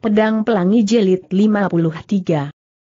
Pedang Pelangi Jelit 53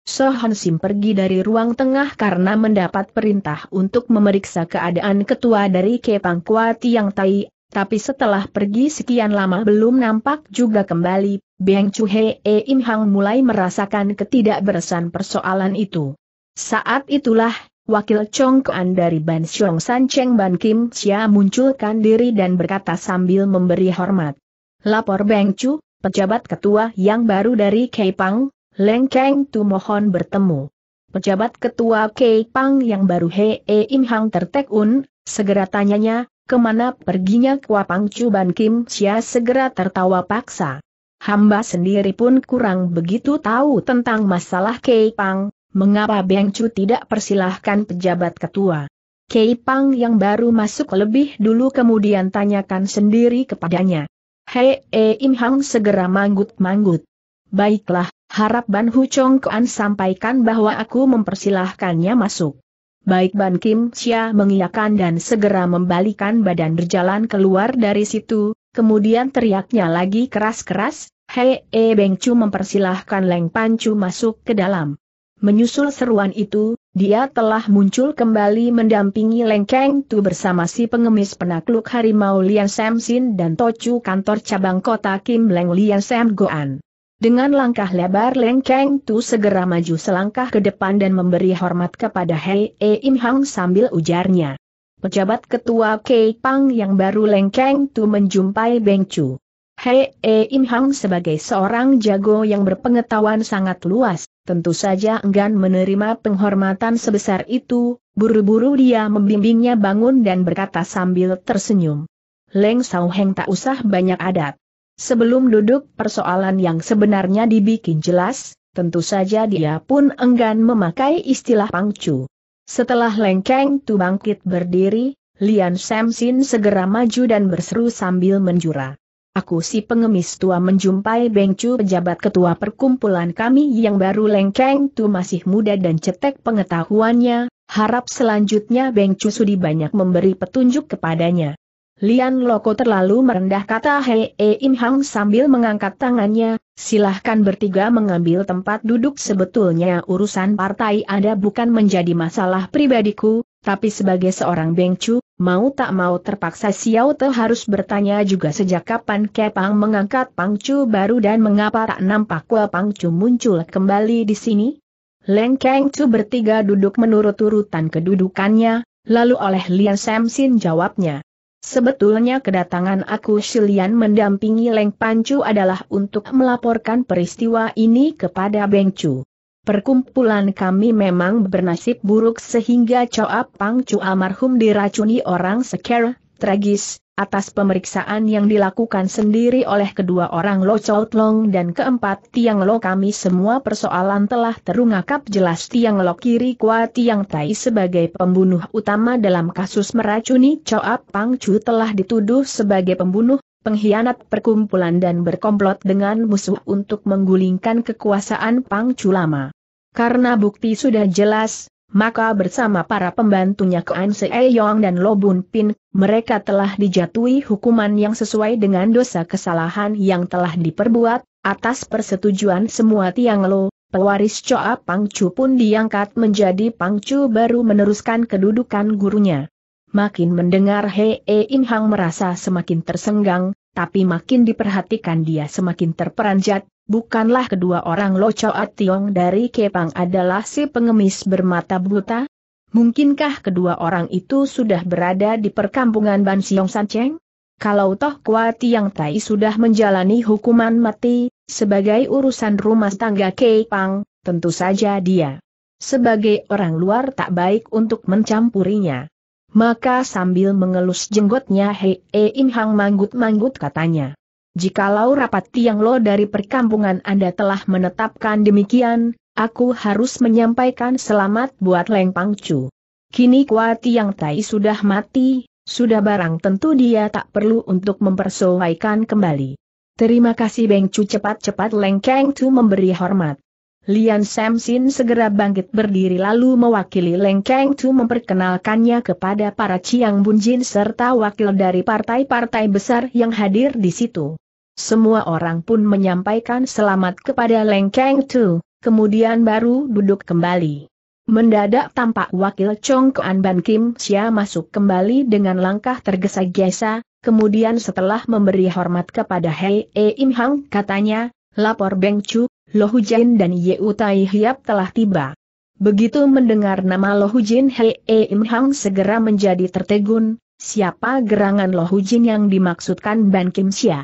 Sohan Sim pergi dari ruang tengah karena mendapat perintah untuk memeriksa keadaan ketua dari Kepang Kuati Yang Tai, tapi setelah pergi sekian lama belum nampak juga kembali, Beng Chu E Im Hang mulai merasakan ketidakberesan persoalan itu. Saat itulah, Wakil Chong Kuan dari Ban Xiong San Cheng Ban Kim Xia munculkan diri dan berkata sambil memberi hormat. Lapor Beng Chu, Pejabat ketua yang baru dari Keipang, Leng Keng Tu mohon bertemu. Pejabat ketua Keipang yang baru Hei e Im Hang tertekun, segera tanyanya, kemana perginya Kuapang Ban Kim Sia segera tertawa paksa. Hamba sendiri pun kurang begitu tahu tentang masalah Keipang, mengapa Beng Chu tidak persilahkan pejabat ketua. Keipang yang baru masuk lebih dulu kemudian tanyakan sendiri kepadanya. Hei eh, Im Hang segera manggut-manggut. Baiklah, harap Ban Hu Chong Kuan sampaikan bahwa aku mempersilahkannya masuk. Baik Ban Kim Xia mengiyakan dan segera membalikan badan berjalan keluar dari situ, kemudian teriaknya lagi keras-keras, Hei E Beng Chu mempersilahkan Leng Pan Chu masuk ke dalam. Menyusul seruan itu, dia telah muncul kembali mendampingi Lengkeng Tu bersama si pengemis penakluk harimau Lian Sam Sin dan Tocu kantor cabang kota Kim Leng Lian Sam Goan. Dengan langkah lebar Lengkeng Tu segera maju selangkah ke depan dan memberi hormat kepada Hei E Im Hang sambil ujarnya. Pejabat ketua Kei Pang yang baru Lengkeng Tu menjumpai Beng Chu. Hei e Im Hang sebagai seorang jago yang berpengetahuan sangat luas, tentu saja enggan menerima penghormatan sebesar itu, buru-buru dia membimbingnya bangun dan berkata sambil tersenyum. Leng Sau Heng tak usah banyak adat. Sebelum duduk persoalan yang sebenarnya dibikin jelas, tentu saja dia pun enggan memakai istilah pangcu. Setelah Leng Keng Tu bangkit berdiri, Lian Samsin segera maju dan berseru sambil menjura. Aku si pengemis tua menjumpai Bengcu pejabat ketua perkumpulan kami yang baru lengkeng tu masih muda dan cetek pengetahuannya, harap selanjutnya Bengcu sudi banyak memberi petunjuk kepadanya. Lian Loko terlalu merendah kata Hei e In Hang sambil mengangkat tangannya, silahkan bertiga mengambil tempat duduk sebetulnya urusan partai ada bukan menjadi masalah pribadiku, tapi sebagai seorang Bengcu, Mau tak mau terpaksa Xiao Te harus bertanya juga sejak kapan Kepang mengangkat Pangcu baru dan mengapa tak nampak Kue Pangcu muncul kembali di sini? Leng Keng Chu bertiga duduk menurut urutan kedudukannya, lalu oleh Lian Samsin jawabnya. Sebetulnya kedatangan aku Shilian mendampingi Leng Pancu adalah untuk melaporkan peristiwa ini kepada Beng Chu. Perkumpulan kami memang bernasib buruk sehingga Choa Pang Chua marhum diracuni orang sekera, tragis, atas pemeriksaan yang dilakukan sendiri oleh kedua orang Lo Chow Long dan keempat Tiang Lo kami semua persoalan telah terungkap jelas Tiang Lo kiri kuat Tiang Tai sebagai pembunuh utama dalam kasus meracuni Choa Pang Chu telah dituduh sebagai pembunuh, pengkhianat perkumpulan dan berkomplot dengan musuh untuk menggulingkan kekuasaan Pang Chu lama. Karena bukti sudah jelas, maka bersama para pembantunya Kuan Seeyong dan Lobun Pin, mereka telah dijatuhi hukuman yang sesuai dengan dosa kesalahan yang telah diperbuat, atas persetujuan semua Tiang Lo, pewaris Choa Pangcu pun diangkat menjadi Pangcu baru meneruskan kedudukan gurunya. Makin mendengar Hei e In Hang merasa semakin tersenggang, tapi makin diperhatikan dia semakin terperanjat, Bukanlah kedua orang Lo Choa Tiong dari Kepang adalah si pengemis bermata buta? Mungkinkah kedua orang itu sudah berada di perkampungan Ban Siong San Kalau toh Kuati yang Tai sudah menjalani hukuman mati, sebagai urusan rumah tangga Kepang, tentu saja dia sebagai orang luar tak baik untuk mencampurinya. Maka sambil mengelus jenggotnya Hei e Im Hang manggut-manggut katanya. Jikalau rapat Tiang Lo dari perkampungan Anda telah menetapkan demikian, aku harus menyampaikan selamat buat Leng Pangcu. Kini kuat Tiang Tai sudah mati, sudah barang tentu dia tak perlu untuk mempersoaikan kembali. Terima kasih Beng Cu cepat-cepat Leng Kang Tu memberi hormat. Lian Samsin segera bangkit berdiri lalu mewakili Leng Kang Tu memperkenalkannya kepada para Chiang Bunjin serta wakil dari partai-partai besar yang hadir di situ. Semua orang pun menyampaikan selamat kepada Leng Kang Tu, kemudian baru duduk kembali. Mendadak tampak wakil Chong Kuan Ban Kim Sia masuk kembali dengan langkah tergesa-gesa, kemudian setelah memberi hormat kepada Hei E Im Hang katanya, lapor Beng Chu, Lo Hu-jin dan Yeu Tai Hiap telah tiba. Begitu mendengar nama Lo Jin Hei E Im Hang segera menjadi tertegun, siapa gerangan Lo Hu-jin yang dimaksudkan Ban Kim Sia?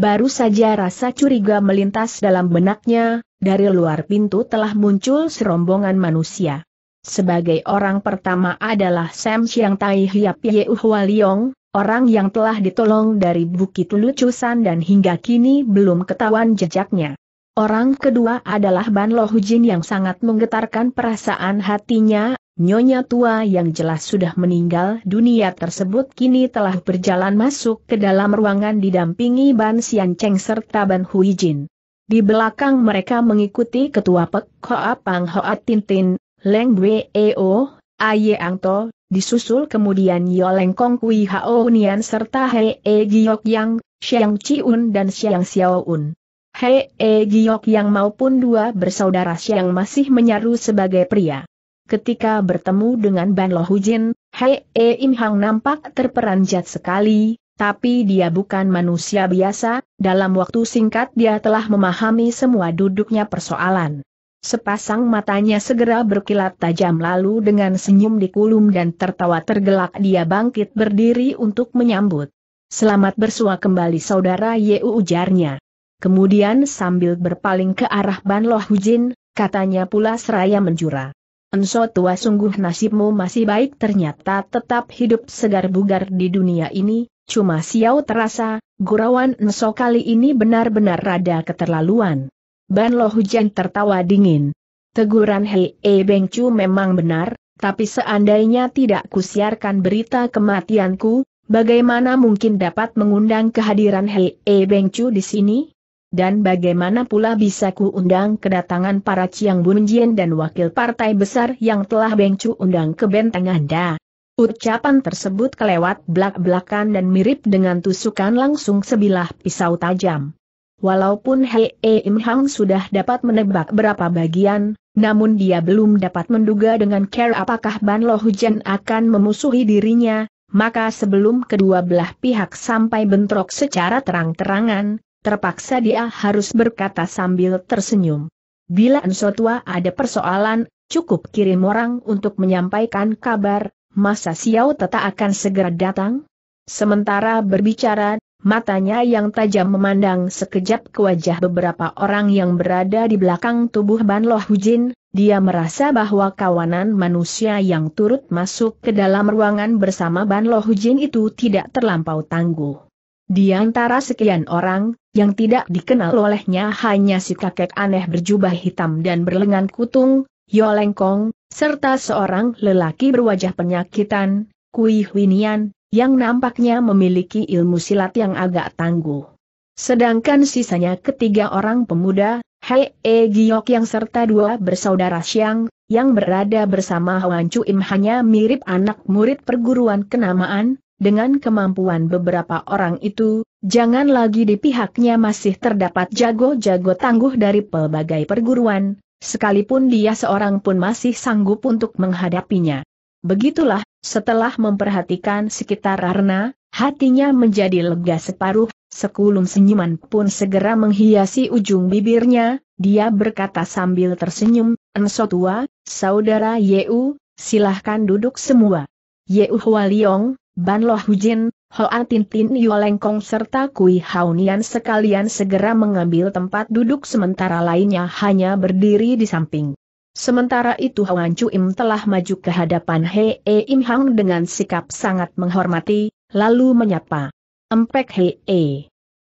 Baru saja rasa curiga melintas dalam benaknya, dari luar pintu telah muncul serombongan manusia. Sebagai orang pertama adalah Sam Siang Tai Hiap Ye Hua Liong, orang yang telah ditolong dari Bukit Lucusan dan hingga kini belum ketahuan jejaknya. Orang kedua adalah Ban Lohujin yang sangat menggetarkan perasaan hatinya Nyonya tua yang jelas sudah meninggal dunia tersebut kini telah berjalan masuk ke dalam ruangan didampingi Ban Sian Cheng serta Ban Hui Jin. Di belakang mereka mengikuti Ketua Pek Hoa Pang Hoa Tintin, Leng Weo, Eo, Aye Angto, disusul kemudian Yo Leng Kong Kui Hao Nian serta Hei E Giok Yang, Xiang Chiun dan Xiang Xiaoun. Hei E Giok Yang maupun dua bersaudara Xiang masih menyaru sebagai pria. Ketika bertemu dengan Ban Lo Hujin, Hei e Im Hang nampak terperanjat sekali, tapi dia bukan manusia biasa, dalam waktu singkat dia telah memahami semua duduknya persoalan. Sepasang matanya segera berkilat tajam lalu dengan senyum dikulum dan tertawa tergelak dia bangkit berdiri untuk menyambut. Selamat bersua kembali saudara Yeu ujarnya. Kemudian sambil berpaling ke arah Ban Lohujin, Hujin, katanya pula seraya menjura. Enso tua sungguh nasibmu masih baik ternyata tetap hidup segar bugar di dunia ini, cuma siau terasa, gurawan Enso kali ini benar-benar rada keterlaluan. Ban Lo Hujan tertawa dingin. Teguran Hei E Beng Chu memang benar, tapi seandainya tidak kusiarkan berita kematianku, bagaimana mungkin dapat mengundang kehadiran Hei E Beng Chu di sini? dan bagaimana pula bisa ku undang kedatangan para Chiang Bunjien dan wakil partai besar yang telah Bengcu undang ke benteng Anda. Ucapan tersebut kelewat belak-belakan dan mirip dengan tusukan langsung sebilah pisau tajam. Walaupun Hei e Im Hang sudah dapat menebak berapa bagian, namun dia belum dapat menduga dengan care apakah Ban Lo Hujan akan memusuhi dirinya, maka sebelum kedua belah pihak sampai bentrok secara terang-terangan, Terpaksa dia harus berkata sambil tersenyum. Bila tua ada persoalan, cukup kirim orang untuk menyampaikan kabar, masa Xiao Teta akan segera datang? Sementara berbicara, matanya yang tajam memandang sekejap ke wajah beberapa orang yang berada di belakang tubuh Ban Loh Hujin, dia merasa bahwa kawanan manusia yang turut masuk ke dalam ruangan bersama Ban Loh Hujin itu tidak terlampau tangguh. Di antara sekian orang, yang tidak dikenal olehnya hanya si kakek aneh berjubah hitam dan berlengan kutung, Yolengkong, serta seorang lelaki berwajah penyakitan, Kui Huinian, yang nampaknya memiliki ilmu silat yang agak tangguh. Sedangkan sisanya ketiga orang pemuda, Hei E Giok yang serta dua bersaudara Siang, yang berada bersama Hwan Chu Im hanya mirip anak murid perguruan kenamaan, dengan kemampuan beberapa orang itu, Jangan lagi di pihaknya masih terdapat jago-jago tangguh dari pelbagai perguruan, sekalipun dia seorang pun masih sanggup untuk menghadapinya. Begitulah, setelah memperhatikan sekitar Arna, hatinya menjadi lega separuh, sekulum senyuman pun segera menghiasi ujung bibirnya, dia berkata sambil tersenyum, Enso tua, saudara Yeu, silahkan duduk semua. Yeu Hualiong, Ban Loh Hujin, Hoan Tintin Yolengkong serta Kui Haunian sekalian segera mengambil tempat duduk sementara lainnya hanya berdiri di samping. Sementara itu Hoan Im telah maju ke hadapan Hei e Im Hang dengan sikap sangat menghormati, lalu menyapa. Empek Hei e.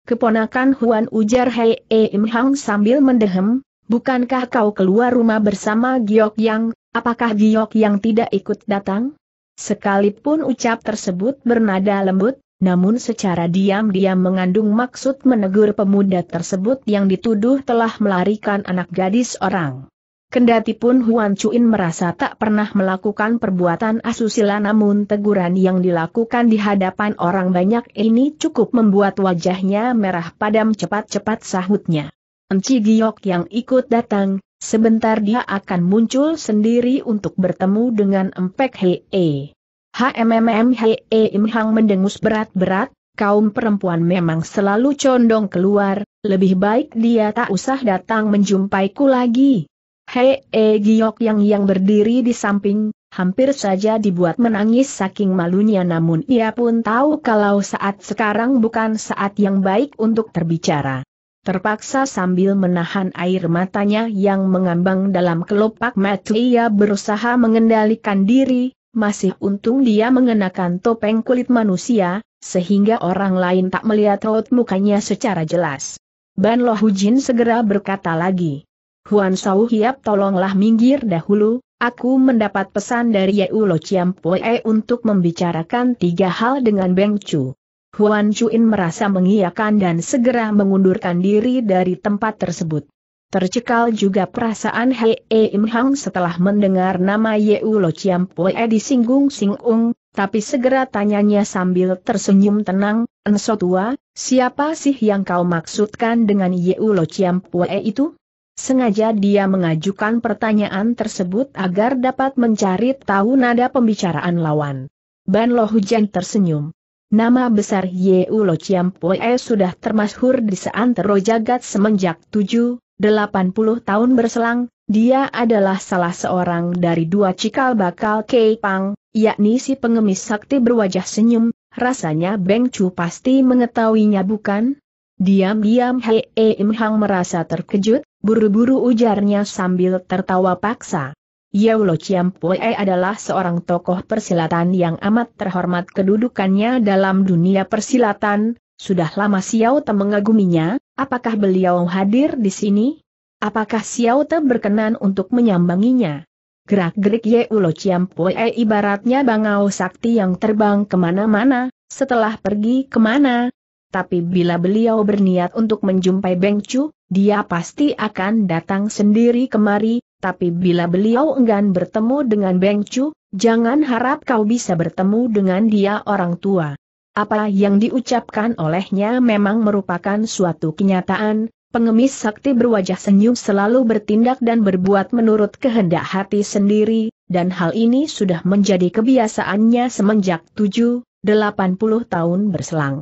Keponakan Huan ujar Hei e Im Hang sambil mendehem, bukankah kau keluar rumah bersama Giok Yang, apakah Giok Yang tidak ikut datang? Sekalipun ucap tersebut bernada lembut, namun secara diam-diam mengandung maksud menegur pemuda tersebut yang dituduh telah melarikan anak gadis orang. Kendati pun Huan Chuin merasa tak pernah melakukan perbuatan asusila namun teguran yang dilakukan di hadapan orang banyak ini cukup membuat wajahnya merah padam cepat-cepat sahutnya. Enci Giok yang ikut datang, Sebentar dia akan muncul sendiri untuk bertemu dengan Empek Hee. HMMM Hee Im Hang mendengus berat-berat, kaum perempuan memang selalu condong keluar, lebih baik dia tak usah datang menjumpaiku lagi. Hee Giok Yang yang berdiri di samping, hampir saja dibuat menangis saking malunya namun ia pun tahu kalau saat sekarang bukan saat yang baik untuk terbicara. Terpaksa sambil menahan air matanya yang mengambang dalam kelopak mata ia berusaha mengendalikan diri, masih untung dia mengenakan topeng kulit manusia, sehingga orang lain tak melihat raut mukanya secara jelas. Ban Lo Hujin segera berkata lagi. Huan Sau Hiap tolonglah minggir dahulu, aku mendapat pesan dari Yeu Lo Chiam Pue untuk membicarakan tiga hal dengan Beng Chu. Huan Chuin merasa mengiyakan dan segera mengundurkan diri dari tempat tersebut. Tercekal juga perasaan Hei e Im Hang setelah mendengar nama Yeu Lo Chiam Pue disinggung Sing Ung, tapi segera tanyanya sambil tersenyum tenang, Enso tua, siapa sih yang kau maksudkan dengan Yeu Lo Chiam Pue itu? Sengaja dia mengajukan pertanyaan tersebut agar dapat mencari tahu nada pembicaraan lawan. Ban Lo Hujan tersenyum. Nama besar Ye Yeulo Chiampoe sudah termasyhur di seantero jagat semenjak 7, 80 tahun berselang, dia adalah salah seorang dari dua cikal bakal Keipang, yakni si pengemis sakti berwajah senyum, rasanya Beng Chu pasti mengetahuinya bukan? Diam-diam Hei Im Hang merasa terkejut, buru-buru ujarnya sambil tertawa paksa. Lo Chiam Pue adalah seorang tokoh persilatan yang amat terhormat kedudukannya dalam dunia persilatan, sudah lama Xiao Te mengaguminya, apakah beliau hadir di sini? Apakah Xiao Te berkenan untuk menyambanginya? Gerak-gerik Lo Chiam Pue ibaratnya bangau sakti yang terbang kemana-mana, setelah pergi kemana. Tapi bila beliau berniat untuk menjumpai Beng Chu, dia pasti akan datang sendiri kemari, tapi bila beliau enggan bertemu dengan Beng Chu, jangan harap kau bisa bertemu dengan dia orang tua. Apa yang diucapkan olehnya memang merupakan suatu kenyataan, pengemis sakti berwajah senyum selalu bertindak dan berbuat menurut kehendak hati sendiri, dan hal ini sudah menjadi kebiasaannya semenjak 7, 80 tahun berselang.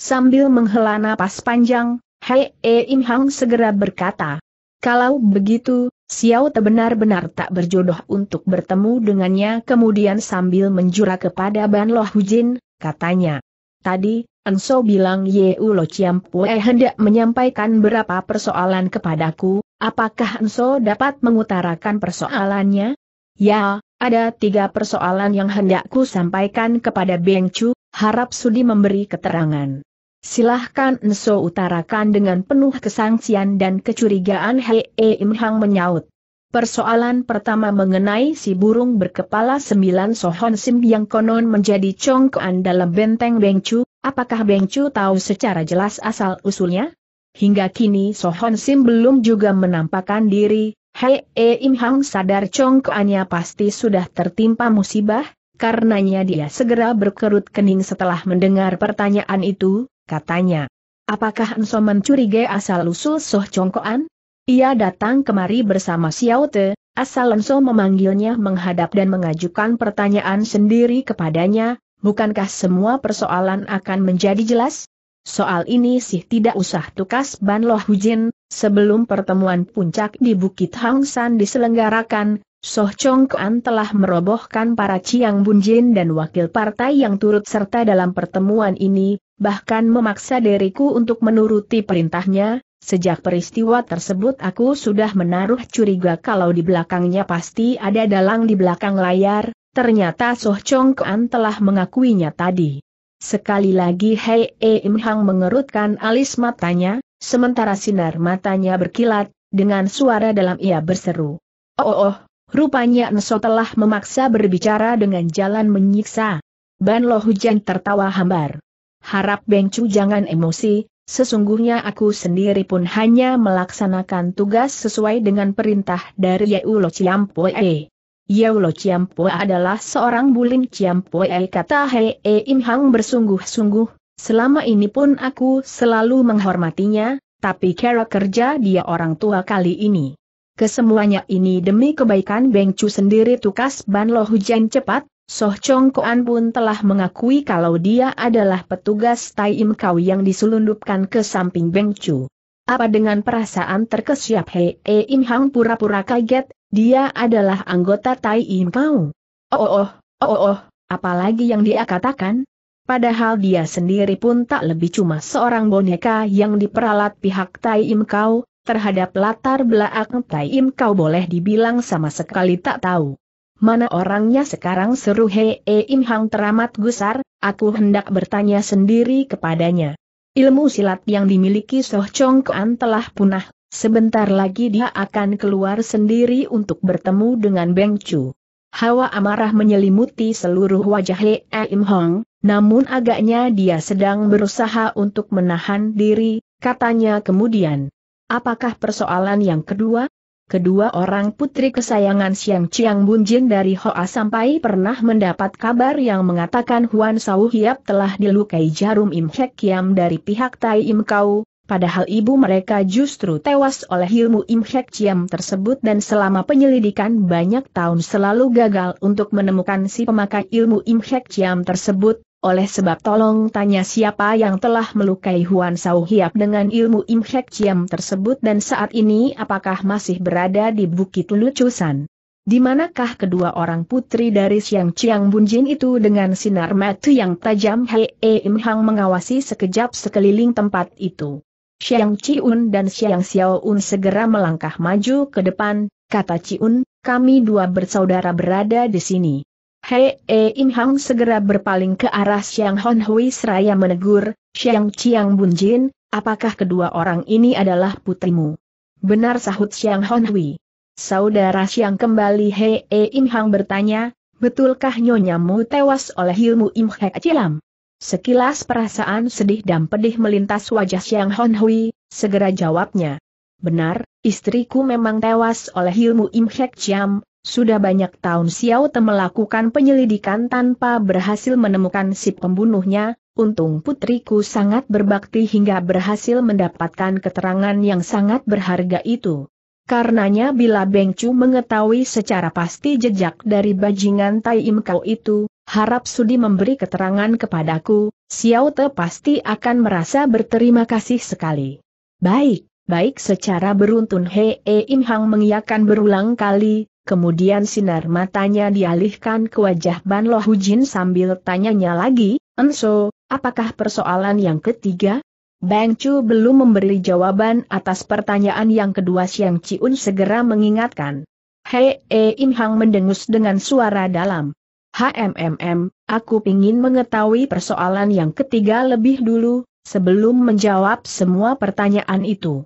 Sambil menghela napas panjang, Hei e Im Hang segera berkata, kalau begitu, Xiao Te benar-benar tak berjodoh untuk bertemu dengannya kemudian sambil menjura kepada Ban Lo Hujin, katanya. Tadi, Enso bilang Ye Ulo Pue hendak menyampaikan berapa persoalan kepadaku, apakah Enso dapat mengutarakan persoalannya? Ya, ada tiga persoalan yang hendakku sampaikan kepada Beng Chu, harap Sudi memberi keterangan. Silahkan Nso utarakan dengan penuh kesangsian dan kecurigaan Hei e Im Hang menyaut. Persoalan pertama mengenai si burung berkepala sembilan Sohon Sim yang konon menjadi congkoan dalam benteng Bengcu, apakah Bengcu tahu secara jelas asal-usulnya? Hingga kini Sohon Sim belum juga menampakkan diri, Hei e Im Hang sadar congkoannya pasti sudah tertimpa musibah, karenanya dia segera berkerut kening setelah mendengar pertanyaan itu, katanya. Apakah Enso mencurigai asal-usul Soh Congkoan? Ia datang kemari bersama Xiao Te, asal Enso memanggilnya menghadap dan mengajukan pertanyaan sendiri kepadanya, bukankah semua persoalan akan menjadi jelas? Soal ini sih tidak usah tukas Ban Loh Hujin, sebelum pertemuan puncak di Bukit Hangsan diselenggarakan, Soh Chong Kuan telah merobohkan para Chiang Bunjin dan wakil partai yang turut serta dalam pertemuan ini, bahkan memaksa diriku untuk menuruti perintahnya, sejak peristiwa tersebut aku sudah menaruh curiga kalau di belakangnya pasti ada dalang di belakang layar, ternyata Soh Chong Kuan telah mengakuinya tadi. Sekali lagi Hei e Im Hang mengerutkan alis matanya, sementara sinar matanya berkilat, dengan suara dalam ia berseru. Oh oh oh, Rupanya Enso telah memaksa berbicara dengan jalan menyiksa. Ban Lo Hujan tertawa hambar. Harap Beng Chu jangan emosi, sesungguhnya aku sendiri pun hanya melaksanakan tugas sesuai dengan perintah dari Yeu Lo Poe. Yeu Lo Poe adalah seorang bulin Poe kata Hei e Im Hang bersungguh-sungguh, selama ini pun aku selalu menghormatinya, tapi cara kerja dia orang tua kali ini. Kesemuanya ini demi kebaikan Beng Chu sendiri tukas Ban Lo Hujan cepat, Soh Chong Koan pun telah mengakui kalau dia adalah petugas Tai Im Kau yang diselundupkan ke samping Beng Chu. Apa dengan perasaan terkesiap Hei e Im Hang pura-pura kaget, dia adalah anggota Tai Im Kau. Oh oh oh, oh oh, apalagi yang dia katakan? Padahal dia sendiri pun tak lebih cuma seorang boneka yang diperalat pihak Tai Im Kau, terhadap latar belakang Taim kau boleh dibilang sama sekali tak tahu. Mana orangnya sekarang seru Hei e, Im Hang teramat gusar, aku hendak bertanya sendiri kepadanya. Ilmu silat yang dimiliki Soh Chong Kuan telah punah, sebentar lagi dia akan keluar sendiri untuk bertemu dengan Beng Chu. Hawa amarah menyelimuti seluruh wajah Hei e, Im Hang, namun agaknya dia sedang berusaha untuk menahan diri, katanya kemudian. Apakah persoalan yang kedua? Kedua orang putri kesayangan Siang Chiang Bunjin dari Hoa sampai pernah mendapat kabar yang mengatakan Huan Sau Hiap telah dilukai jarum Im Hek Kiam dari pihak Tai Im Kau, padahal ibu mereka justru tewas oleh ilmu Im Hek Kiam tersebut dan selama penyelidikan banyak tahun selalu gagal untuk menemukan si pemakai ilmu Im Hek Kiam tersebut, oleh sebab tolong tanya siapa yang telah melukai Huan Sao Hiap dengan ilmu Im Hek Chiam tersebut dan saat ini apakah masih berada di Bukit Lucusan. Di manakah kedua orang putri dari Siang Chiang Bunjin itu dengan sinar mata yang tajam Hei e, Im Hang mengawasi sekejap sekeliling tempat itu. Siang Chiun dan Siang Xiaoun segera melangkah maju ke depan, kata Chiun, kami dua bersaudara berada di sini. Hei E In Hang segera berpaling ke arah Siang Hon Hui seraya menegur, Siang Chiang Bun Jin, apakah kedua orang ini adalah putrimu? Benar sahut Siang Hon Hui. Saudara Siang kembali Hei E In Hang bertanya, betulkah nyonyamu tewas oleh ilmu Im Hek Cilam? Sekilas perasaan sedih dan pedih melintas wajah Siang Hon Hui, segera jawabnya. Benar, istriku memang tewas oleh ilmu Im Hek Cilam. Sudah banyak tahun Xiao Te melakukan penyelidikan tanpa berhasil menemukan si pembunuhnya, untung putriku sangat berbakti hingga berhasil mendapatkan keterangan yang sangat berharga itu. Karenanya bila Beng Chu mengetahui secara pasti jejak dari bajingan Tai Im Kau itu, harap Sudi memberi keterangan kepadaku, Xiao Te pasti akan merasa berterima kasih sekali. Baik, baik secara beruntun He E Im Hang mengiyakan berulang kali, kemudian sinar matanya dialihkan ke wajah Ban Lohujin sambil tanyanya lagi, Enso, apakah persoalan yang ketiga? Bang Chu belum memberi jawaban atas pertanyaan yang kedua Siang Ciun segera mengingatkan. Hei E Im Hang mendengus dengan suara dalam. HMMM, aku ingin mengetahui persoalan yang ketiga lebih dulu, sebelum menjawab semua pertanyaan itu.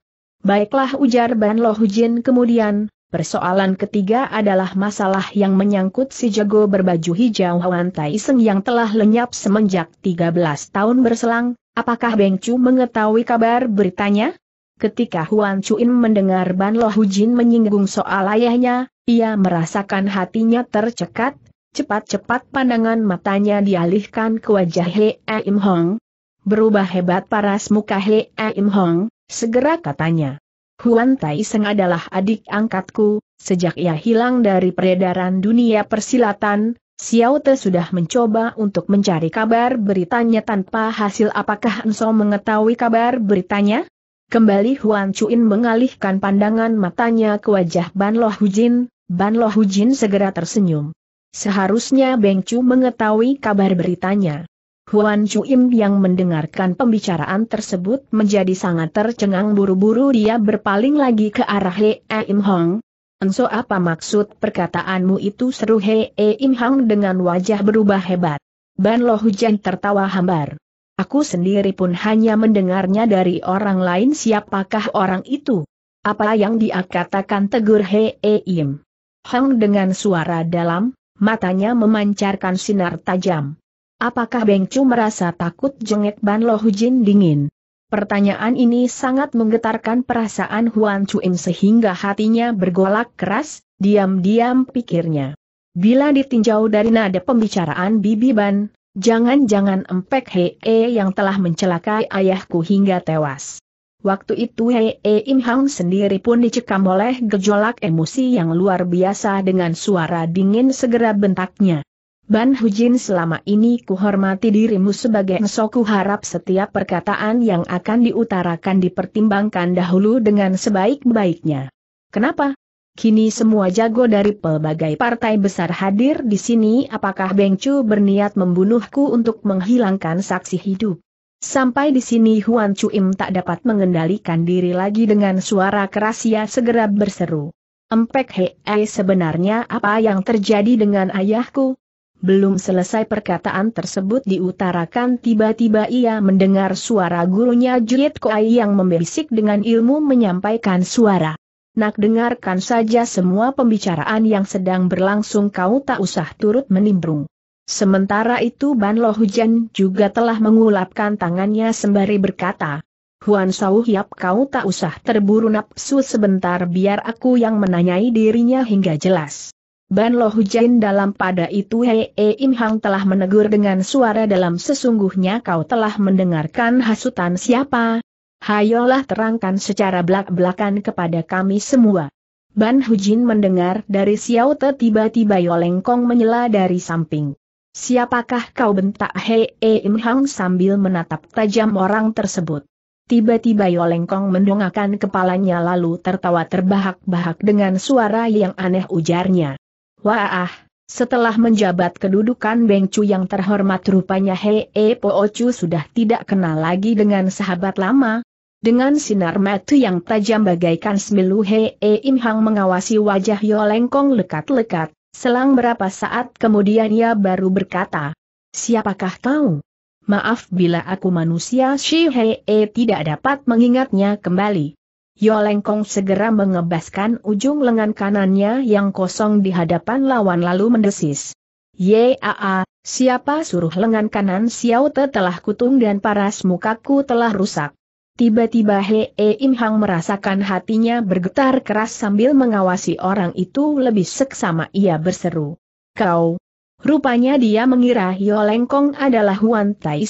Baiklah ujar Ban Lohujin kemudian, Persoalan ketiga adalah masalah yang menyangkut si jago berbaju hijau Hwan Tai yang telah lenyap semenjak 13 tahun berselang, apakah Beng Chu mengetahui kabar beritanya? Ketika Huan Chuin mendengar Ban Lo Hujin menyinggung soal ayahnya, ia merasakan hatinya tercekat, cepat-cepat pandangan matanya dialihkan ke wajah He Im Hong. Berubah hebat paras muka He Im Hong, segera katanya. Huan Tai Seng adalah adik angkatku, sejak ia hilang dari peredaran dunia persilatan, Xiao Te sudah mencoba untuk mencari kabar beritanya tanpa hasil apakah Enso mengetahui kabar beritanya? Kembali Huan Chuin mengalihkan pandangan matanya ke wajah Ban Lo Hujin, Ban Lo Hujin segera tersenyum. Seharusnya Beng Chu mengetahui kabar beritanya. Huan Chiu-im yang mendengarkan pembicaraan tersebut menjadi sangat tercengang buru-buru dia berpaling lagi ke arah hee Im Hong. Engso apa maksud perkataanmu itu seru hee Im Hong dengan wajah berubah hebat. Ban Lo Hujan tertawa hambar. Aku sendiri pun hanya mendengarnya dari orang lain siapakah orang itu. Apa yang dia katakan tegur hee Im Hong dengan suara dalam, matanya memancarkan sinar tajam. Apakah Beng Chu merasa takut jengek Ban Lo Hujin dingin? Pertanyaan ini sangat menggetarkan perasaan Huan Chuim sehingga hatinya bergolak keras, diam-diam pikirnya. Bila ditinjau dari nada pembicaraan Bibi Ban, jangan-jangan Empek Hee yang telah mencelakai ayahku hingga tewas. Waktu itu Hee Im Hang sendiri pun dicekam oleh gejolak emosi yang luar biasa dengan suara dingin segera bentaknya. Ban Hujin selama ini kuhormati dirimu sebagai ngesoku harap setiap perkataan yang akan diutarakan dipertimbangkan dahulu dengan sebaik-baiknya. Kenapa? Kini semua jago dari pelbagai partai besar hadir di sini apakah Beng Chu berniat membunuhku untuk menghilangkan saksi hidup? Sampai di sini Huan Chuim tak dapat mengendalikan diri lagi dengan suara keras ia segera berseru. Empek hei eh, sebenarnya apa yang terjadi dengan ayahku? Belum selesai perkataan tersebut diutarakan tiba-tiba ia mendengar suara gurunya Jiet Koai yang membisik dengan ilmu menyampaikan suara. Nak dengarkan saja semua pembicaraan yang sedang berlangsung kau tak usah turut menimbrung. Sementara itu Ban Lo Hujan juga telah mengulapkan tangannya sembari berkata, Huan Sau Hiap kau tak usah terburu nafsu sebentar biar aku yang menanyai dirinya hingga jelas. Ban Lo Hujain dalam pada itu Hei e Im Hang telah menegur dengan suara dalam sesungguhnya kau telah mendengarkan hasutan siapa? Hayolah terangkan secara belak-belakan kepada kami semua. Ban Hujin mendengar dari Xiao Te tiba-tiba Yolengkong menyela dari samping. Siapakah kau bentak Hei e Im Hang sambil menatap tajam orang tersebut? Tiba-tiba Yolengkong mendongakkan kepalanya lalu tertawa terbahak-bahak dengan suara yang aneh ujarnya. Wah, setelah menjabat kedudukan Beng Chu yang terhormat rupanya Hei e Po Chu sudah tidak kenal lagi dengan sahabat lama. Dengan sinar mata yang tajam bagaikan semilu Hei e Im Hang mengawasi wajah Yo Lengkong lekat-lekat, selang berapa saat kemudian ia baru berkata, Siapakah kau? Maaf bila aku manusia Shi Hei e tidak dapat mengingatnya kembali. Yolengkong segera mengebaskan ujung lengan kanannya yang kosong di hadapan lawan lalu mendesis. Yaa, siapa suruh lengan kanan Xiao Te telah kutung dan paras mukaku telah rusak. Tiba-tiba Hee Im Hang merasakan hatinya bergetar keras sambil mengawasi orang itu lebih seksama ia berseru. Kau! Rupanya dia mengira Yolengkong adalah Huan Tai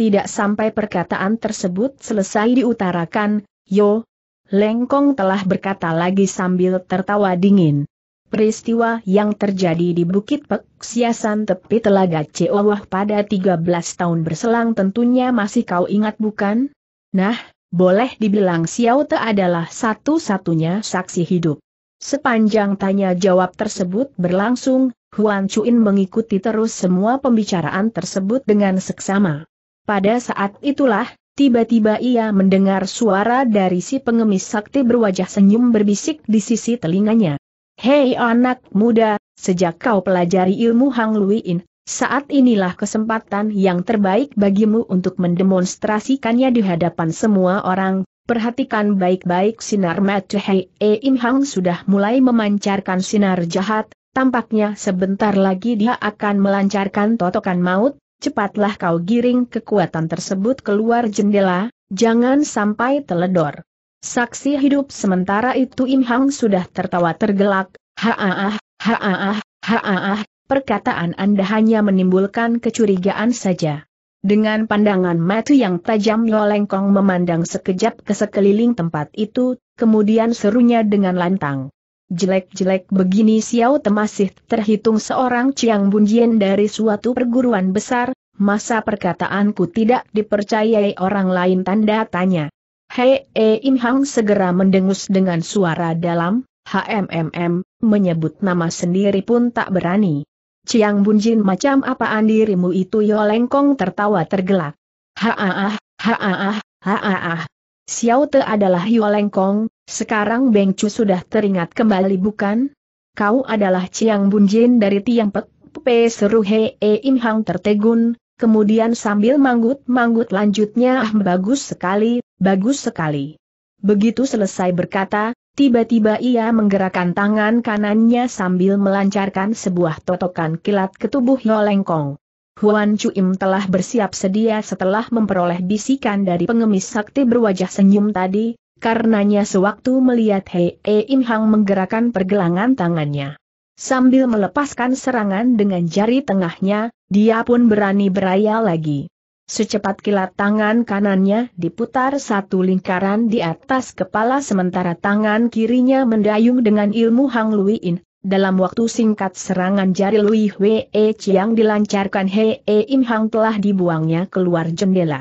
Tidak sampai perkataan tersebut selesai diutarakan, Yo, Lengkong telah berkata lagi sambil tertawa dingin. Peristiwa yang terjadi di Bukit Peksiasan tepi telaga Ceowah pada 13 tahun berselang tentunya masih kau ingat bukan? Nah, boleh dibilang Xiao Te adalah satu-satunya saksi hidup. Sepanjang tanya-jawab tersebut berlangsung, Huan Chuin mengikuti terus semua pembicaraan tersebut dengan seksama. Pada saat itulah, Tiba-tiba ia mendengar suara dari si pengemis sakti berwajah senyum berbisik di sisi telinganya. Hei anak muda, sejak kau pelajari ilmu Hang Luiin, saat inilah kesempatan yang terbaik bagimu untuk mendemonstrasikannya di hadapan semua orang, Perhatikan baik-baik sinar mata Hei e Im Hang sudah mulai memancarkan sinar jahat, tampaknya sebentar lagi dia akan melancarkan totokan maut, cepatlah kau giring kekuatan tersebut keluar jendela, jangan sampai teledor. Saksi hidup sementara itu Im Hang sudah tertawa tergelak, haaah, haaah, haaah, perkataan Anda hanya menimbulkan kecurigaan saja. Dengan pandangan mata yang tajam Yolengkong memandang sekejap ke sekeliling tempat itu, kemudian serunya dengan lantang. Jelek-jelek begini Xiao Te masih terhitung seorang Chiang Bunjien dari suatu perguruan besar, masa perkataanku tidak dipercayai orang lain tanda tanya. Hei e Im Hang segera mendengus dengan suara dalam, HMMM, menyebut nama sendiri pun tak berani. Chiang Bunjin macam apaan dirimu itu Yo Lengkong tertawa tergelak. Haaah, haaah, haaah. Xiao Te adalah Yo Lengkong, sekarang Beng Chu sudah teringat kembali bukan? Kau adalah Chiang Bunjin dari Tiang Pek, Pe seru He E Im Hang tertegun, kemudian sambil manggut-manggut lanjutnya ah bagus sekali, bagus sekali. Begitu selesai berkata, tiba-tiba ia menggerakkan tangan kanannya sambil melancarkan sebuah totokan kilat ke tubuh Yolengkong. Huan Chuim telah bersiap sedia setelah memperoleh bisikan dari pengemis sakti berwajah senyum tadi, Karenanya sewaktu melihat Hei e Im Hang menggerakkan pergelangan tangannya. Sambil melepaskan serangan dengan jari tengahnya, dia pun berani beraya lagi. Secepat kilat tangan kanannya diputar satu lingkaran di atas kepala sementara tangan kirinya mendayung dengan ilmu Hang Luin. Dalam waktu singkat serangan jari Lui Hwee Chiang dilancarkan Hei e Im Hang telah dibuangnya keluar jendela.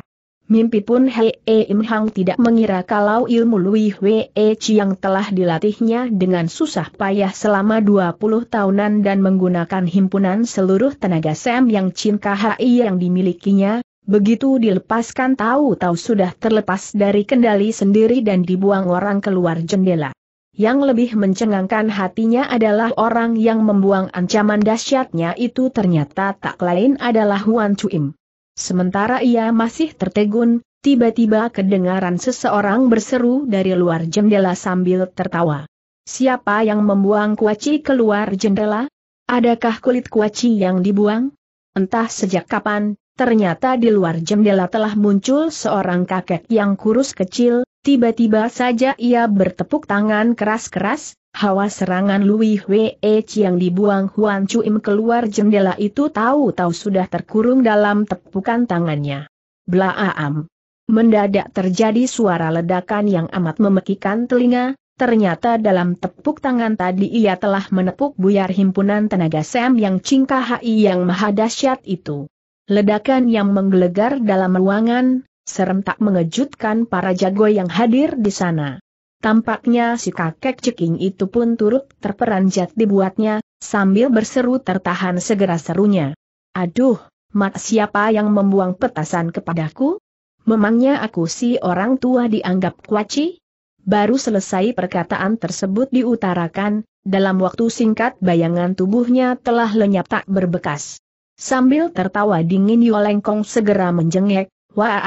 Mimpi pun Hei e Im Hang tidak mengira kalau ilmu Lui Hwe e Chiang telah dilatihnya dengan susah payah selama 20 tahunan dan menggunakan himpunan seluruh tenaga Sam yang Chin Kahai yang dimilikinya, begitu dilepaskan tahu-tahu sudah terlepas dari kendali sendiri dan dibuang orang keluar jendela. Yang lebih mencengangkan hatinya adalah orang yang membuang ancaman dahsyatnya itu ternyata tak lain adalah Huan Im. Sementara ia masih tertegun, tiba-tiba kedengaran seseorang berseru dari luar jendela sambil tertawa. Siapa yang membuang kuaci keluar jendela? Adakah kulit kuaci yang dibuang? Entah sejak kapan, ternyata di luar jendela telah muncul seorang kakek yang kurus kecil, Tiba-tiba saja ia bertepuk tangan keras-keras, hawa serangan Lui Wei yang dibuang Huan Chuim keluar jendela itu tahu-tahu sudah terkurung dalam tepukan tangannya. Blaam! Mendadak terjadi suara ledakan yang amat memekikan telinga, ternyata dalam tepuk tangan tadi ia telah menepuk buyar himpunan tenaga Sam yang cingkahai yang maha dahsyat itu. Ledakan yang menggelegar dalam ruangan, serentak mengejutkan para jago yang hadir di sana. Tampaknya si kakek ceking itu pun turut terperanjat dibuatnya, sambil berseru tertahan segera serunya. Aduh, mak siapa yang membuang petasan kepadaku? Memangnya aku si orang tua dianggap kuaci? Baru selesai perkataan tersebut diutarakan, dalam waktu singkat bayangan tubuhnya telah lenyap tak berbekas. Sambil tertawa dingin Yolengkong segera menjengek, Wah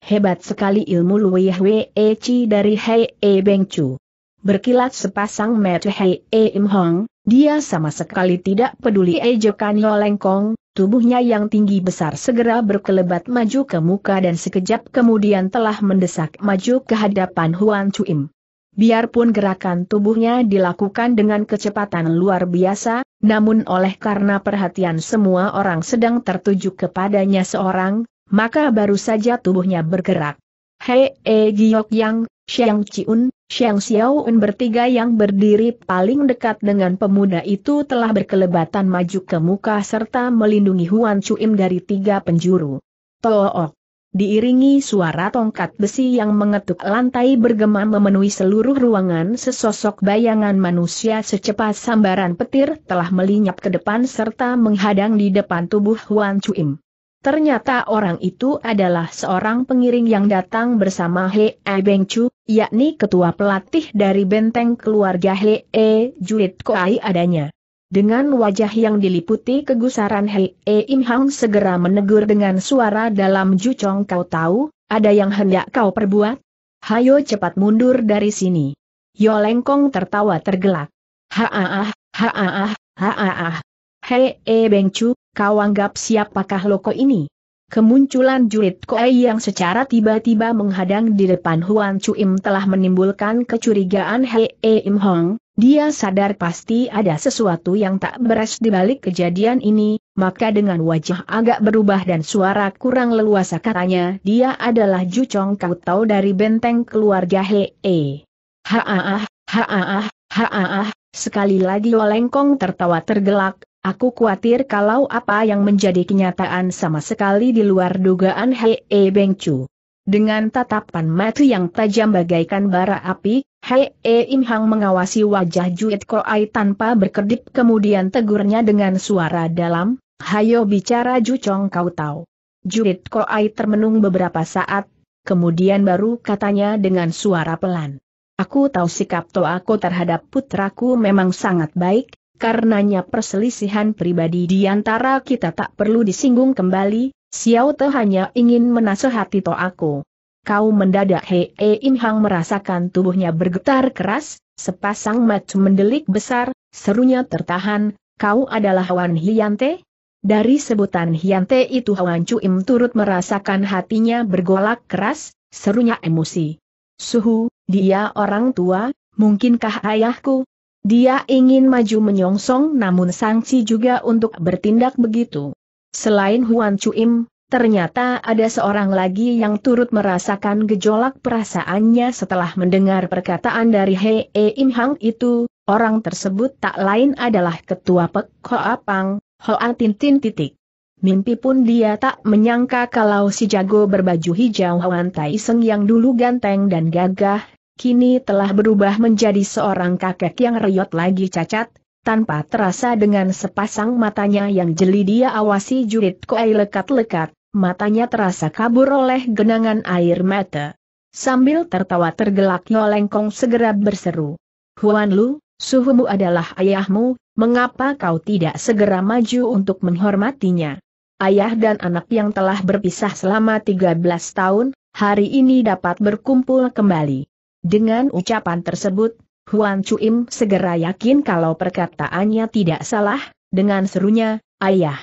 Hebat sekali ilmu Lui Hwee Chi dari Hei E Beng Chu. Berkilat sepasang mata Hei E Im Hong, dia sama sekali tidak peduli ejekan Lengkong, tubuhnya yang tinggi besar segera berkelebat maju ke muka dan sekejap kemudian telah mendesak maju ke hadapan Huan Chu Im. Biarpun gerakan tubuhnya dilakukan dengan kecepatan luar biasa, namun oleh karena perhatian semua orang sedang tertuju kepadanya seorang, maka baru saja tubuhnya bergerak. Hei E Giok Yang, Xiang Chiun, Xiang Xiaoun bertiga yang berdiri paling dekat dengan pemuda itu telah berkelebatan maju ke muka serta melindungi Huan Chuim dari tiga penjuru. Took. Diiringi suara tongkat besi yang mengetuk lantai bergema memenuhi seluruh ruangan sesosok bayangan manusia secepat sambaran petir telah melinyap ke depan serta menghadang di depan tubuh Huan Chuim. Ternyata orang itu adalah seorang pengiring yang datang bersama He E Beng Chu, yakni ketua pelatih dari benteng keluarga He E Julit Koai adanya. Dengan wajah yang diliputi kegusaran He E Im Hang segera menegur dengan suara dalam jucong kau tahu, ada yang hendak kau perbuat? Hayo cepat mundur dari sini. Yo Lengkong tertawa tergelak. Ha haaah, haaah. Hei E Beng Chu, kau anggap siapakah loko ini? Kemunculan jurit Koei yang secara tiba-tiba menghadang di depan Huan Chuim telah menimbulkan kecurigaan Hei e Im Hong, dia sadar pasti ada sesuatu yang tak beres di balik kejadian ini, maka dengan wajah agak berubah dan suara kurang leluasa katanya dia adalah Ju Chong Kau tahu dari benteng keluarga Hei. E. Haaah, haaah, haaah, sekali lagi Olengkong tertawa tergelak, Aku khawatir kalau apa yang menjadi kenyataan sama sekali di luar dugaan Hei e Beng Chu. Dengan tatapan mata yang tajam bagaikan bara api, Hei e Im Hang mengawasi wajah Juit Ai tanpa berkedip kemudian tegurnya dengan suara dalam, Hayo bicara Ju Chong kau tahu. Juit Ai termenung beberapa saat, kemudian baru katanya dengan suara pelan. Aku tahu sikap aku terhadap putraku memang sangat baik, karenanya perselisihan pribadi di antara kita tak perlu disinggung kembali, Xiao Te hanya ingin menasehati To aku. Kau mendadak Hei Im Hang merasakan tubuhnya bergetar keras, sepasang mata mendelik besar, serunya tertahan, kau adalah Wan Hyante? Dari sebutan Hyante itu Wan Chu Im turut merasakan hatinya bergolak keras, serunya emosi. Suhu, dia orang tua, mungkinkah ayahku, dia ingin maju menyongsong namun sangsi juga untuk bertindak begitu. Selain Huan Chuim, ternyata ada seorang lagi yang turut merasakan gejolak perasaannya setelah mendengar perkataan dari He e Im Hang itu, orang tersebut tak lain adalah ketua Pek Hoa Pang, Hoa Tintin titik. Mimpi pun dia tak menyangka kalau si jago berbaju hijau Huan Tai Seng yang dulu ganteng dan gagah, kini telah berubah menjadi seorang kakek yang riot lagi cacat, tanpa terasa dengan sepasang matanya yang jeli dia awasi jurit koai lekat-lekat, matanya terasa kabur oleh genangan air mata. Sambil tertawa tergelak Yolengkong segera berseru. Huan Lu, suhumu adalah ayahmu, mengapa kau tidak segera maju untuk menghormatinya? Ayah dan anak yang telah berpisah selama 13 tahun, hari ini dapat berkumpul kembali. Dengan ucapan tersebut, Huan Chuim segera yakin kalau perkataannya tidak salah, dengan serunya, Ayah!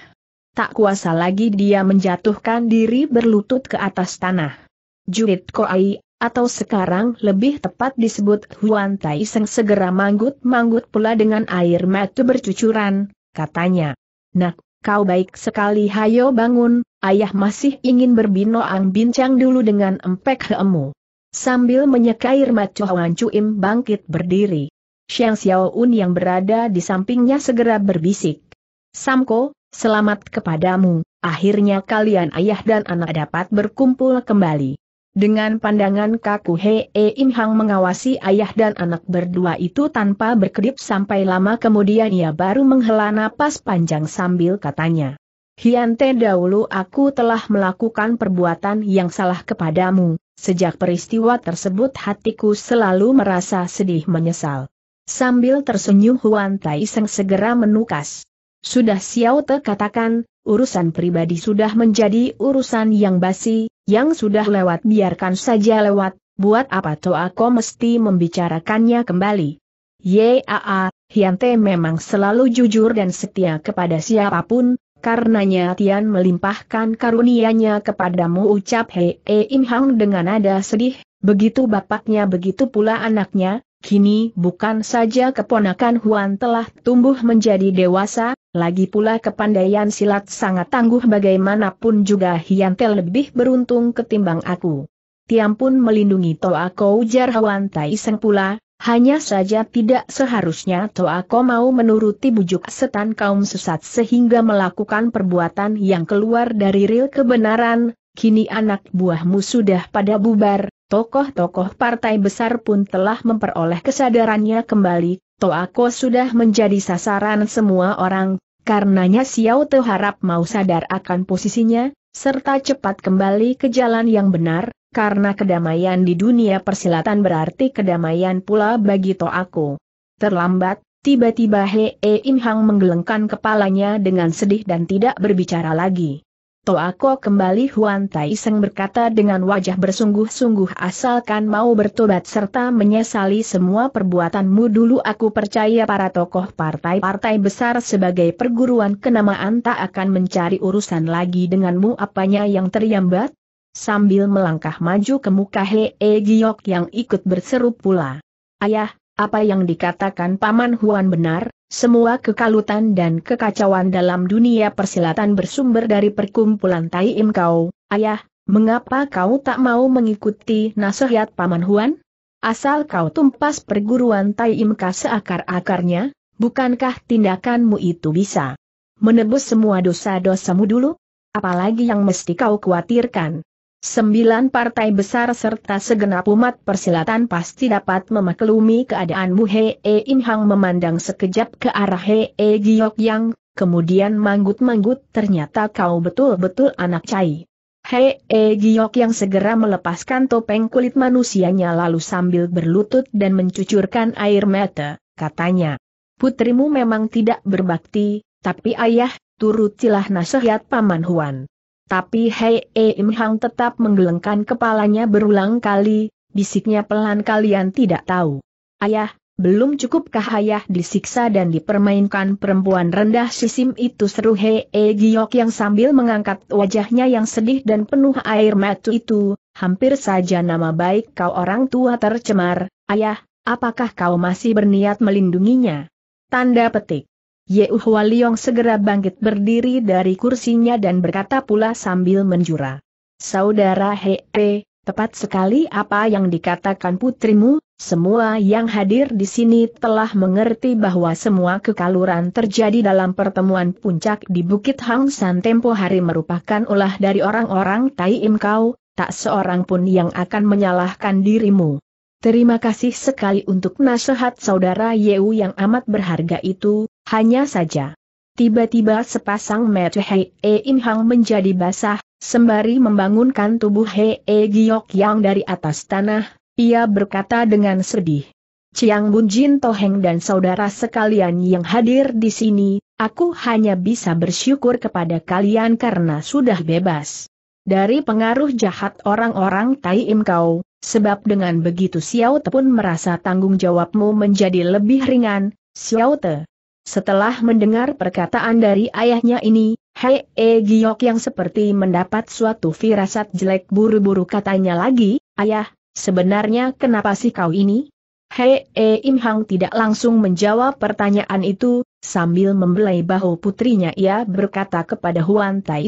Tak kuasa lagi dia menjatuhkan diri berlutut ke atas tanah. Juit Koai, atau sekarang lebih tepat disebut Huan Tai segera manggut-manggut pula dengan air mata bercucuran, katanya. Nak, kau baik sekali hayo bangun, ayah masih ingin berbinoang bincang dulu dengan empek Heemu. Sambil menyeka air mata Huan bangkit berdiri. Xiang Un yang berada di sampingnya segera berbisik. Samko, selamat kepadamu, akhirnya kalian ayah dan anak dapat berkumpul kembali. Dengan pandangan kaku Hee Im Hang mengawasi ayah dan anak berdua itu tanpa berkedip sampai lama kemudian ia baru menghela napas panjang sambil katanya. Hiante dahulu aku telah melakukan perbuatan yang salah kepadamu, Sejak peristiwa tersebut hatiku selalu merasa sedih menyesal. Sambil tersenyum Huan Tai segera menukas. Sudah Xiao Te katakan, urusan pribadi sudah menjadi urusan yang basi, yang sudah lewat biarkan saja lewat, buat apa toh aku mesti membicarakannya kembali. Yaa, Hiante memang selalu jujur dan setia kepada siapapun, Karenanya Tian melimpahkan karunianya kepadamu ucap Hei Im Hang dengan nada sedih, begitu bapaknya begitu pula anaknya, Kini bukan saja keponakan Huan telah tumbuh menjadi dewasa, lagi pula kepandaian silat sangat tangguh bagaimanapun juga Tel lebih beruntung ketimbang aku. Tian pun melindungi Toa Koujar Huan Tai Seng pula, hanya saja tidak seharusnya Toa ko mau menuruti bujuk setan kaum sesat sehingga melakukan perbuatan yang keluar dari real kebenaran, kini anak buahmu sudah pada bubar, tokoh-tokoh partai besar pun telah memperoleh kesadarannya kembali, Toa ko sudah menjadi sasaran semua orang, karenanya Xiao Te harap mau sadar akan posisinya, serta cepat kembali ke jalan yang benar, karena kedamaian di dunia persilatan berarti kedamaian pula bagi Toako. Terlambat, tiba-tiba hee Im Hang menggelengkan kepalanya dengan sedih dan tidak berbicara lagi. Toako kembali Huan Tai Seng berkata dengan wajah bersungguh-sungguh asalkan mau bertobat serta menyesali semua perbuatanmu dulu aku percaya para tokoh partai-partai besar sebagai perguruan kenamaan tak akan mencari urusan lagi denganmu apanya yang terlambat, sambil melangkah maju ke muka Hee Giok yang ikut berseru pula. Ayah, apa yang dikatakan Paman Huan benar, semua kekalutan dan kekacauan dalam dunia persilatan bersumber dari perkumpulan Tai Im Kau, ayah, mengapa kau tak mau mengikuti nasihat Paman Huan? Asal kau tumpas perguruan Tai Im Kau seakar-akarnya, bukankah tindakanmu itu bisa menebus semua dosa-dosamu dulu? Apalagi yang mesti kau khawatirkan? Sembilan partai besar serta segenap umat persilatan pasti dapat memaklumi keadaan Mu Hee In Hang memandang sekejap ke arah Hee Giok Yang, kemudian manggut-manggut ternyata kau betul-betul anak cai. Hei e Giok yang segera melepaskan topeng kulit manusianya lalu sambil berlutut dan mencucurkan air mata, katanya. Putrimu memang tidak berbakti, tapi ayah, turutilah nasihat Paman Huan. Tapi Hei Im Hang tetap menggelengkan kepalanya berulang kali, bisiknya pelan kalian tidak tahu. Ayah, belum cukupkah ayah disiksa dan dipermainkan perempuan rendah sisim itu seru Hei Giok yang sambil mengangkat wajahnya yang sedih dan penuh air mata itu, hampir saja nama baik kau orang tua tercemar, ayah, apakah kau masih berniat melindunginya? Tanda petik. Ye Uhwa Liong segera bangkit berdiri dari kursinya dan berkata pula sambil menjura. Saudara Hee, tepat sekali apa yang dikatakan putrimu, semua yang hadir di sini telah mengerti bahwa semua kekaluran terjadi dalam pertemuan puncak di Bukit Hang San tempo hari merupakan ulah dari orang-orang Tai Im Kau, tak seorang pun yang akan menyalahkan dirimu. Terima kasih sekali untuk nasihat saudara Yeu yang amat berharga itu, hanya saja, tiba-tiba sepasang mata Hei e Im Hang menjadi basah, sembari membangunkan tubuh Hei E Giok yang dari atas tanah, ia berkata dengan sedih. Ciang Bun Jin Toheng dan saudara sekalian yang hadir di sini, aku hanya bisa bersyukur kepada kalian karena sudah bebas. Dari pengaruh jahat orang-orang Tai Im Kau, sebab dengan begitu Xiao Te pun merasa tanggung jawabmu menjadi lebih ringan, Xiao Te, setelah mendengar perkataan dari ayahnya ini, Hei e Giok yang seperti mendapat suatu firasat jelek buru-buru katanya lagi, Ayah, sebenarnya kenapa sih kau ini? Hei e Im Hang tidak langsung menjawab pertanyaan itu, sambil membelai bahu putrinya ia berkata kepada Huan Tai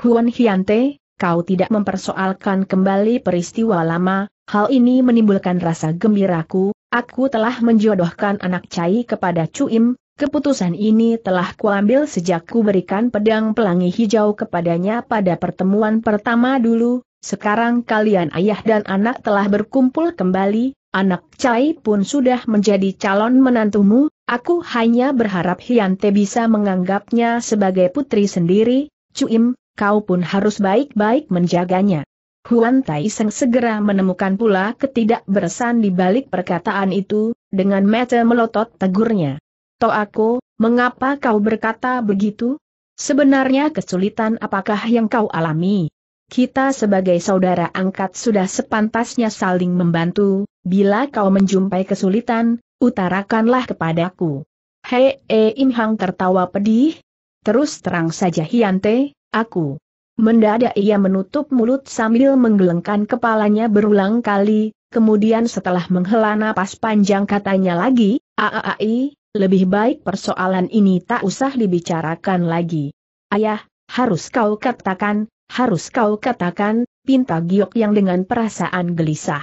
Huan Hyante, kau tidak mempersoalkan kembali peristiwa lama, hal ini menimbulkan rasa gembiraku, aku telah menjodohkan anak Cai kepada Cuim, Keputusan ini telah kuambil sejak ku berikan pedang pelangi hijau kepadanya pada pertemuan pertama dulu, sekarang kalian ayah dan anak telah berkumpul kembali, anak Cai pun sudah menjadi calon menantumu, aku hanya berharap Hyante bisa menganggapnya sebagai putri sendiri, Cuim, kau pun harus baik-baik menjaganya. Huan Tai Seng segera menemukan pula ketidakberesan di balik perkataan itu, dengan mata melotot tegurnya aku, mengapa kau berkata begitu? Sebenarnya kesulitan apakah yang kau alami? Kita sebagai saudara angkat sudah sepantasnya saling membantu, bila kau menjumpai kesulitan, utarakanlah kepadaku. Hei e tertawa pedih. Terus terang saja Hyante, aku. Mendadak ia menutup mulut sambil menggelengkan kepalanya berulang kali, kemudian setelah menghela napas panjang katanya lagi, Aaai, lebih baik persoalan ini tak usah dibicarakan lagi. Ayah, harus kau katakan, harus kau katakan, pinta Giok yang dengan perasaan gelisah.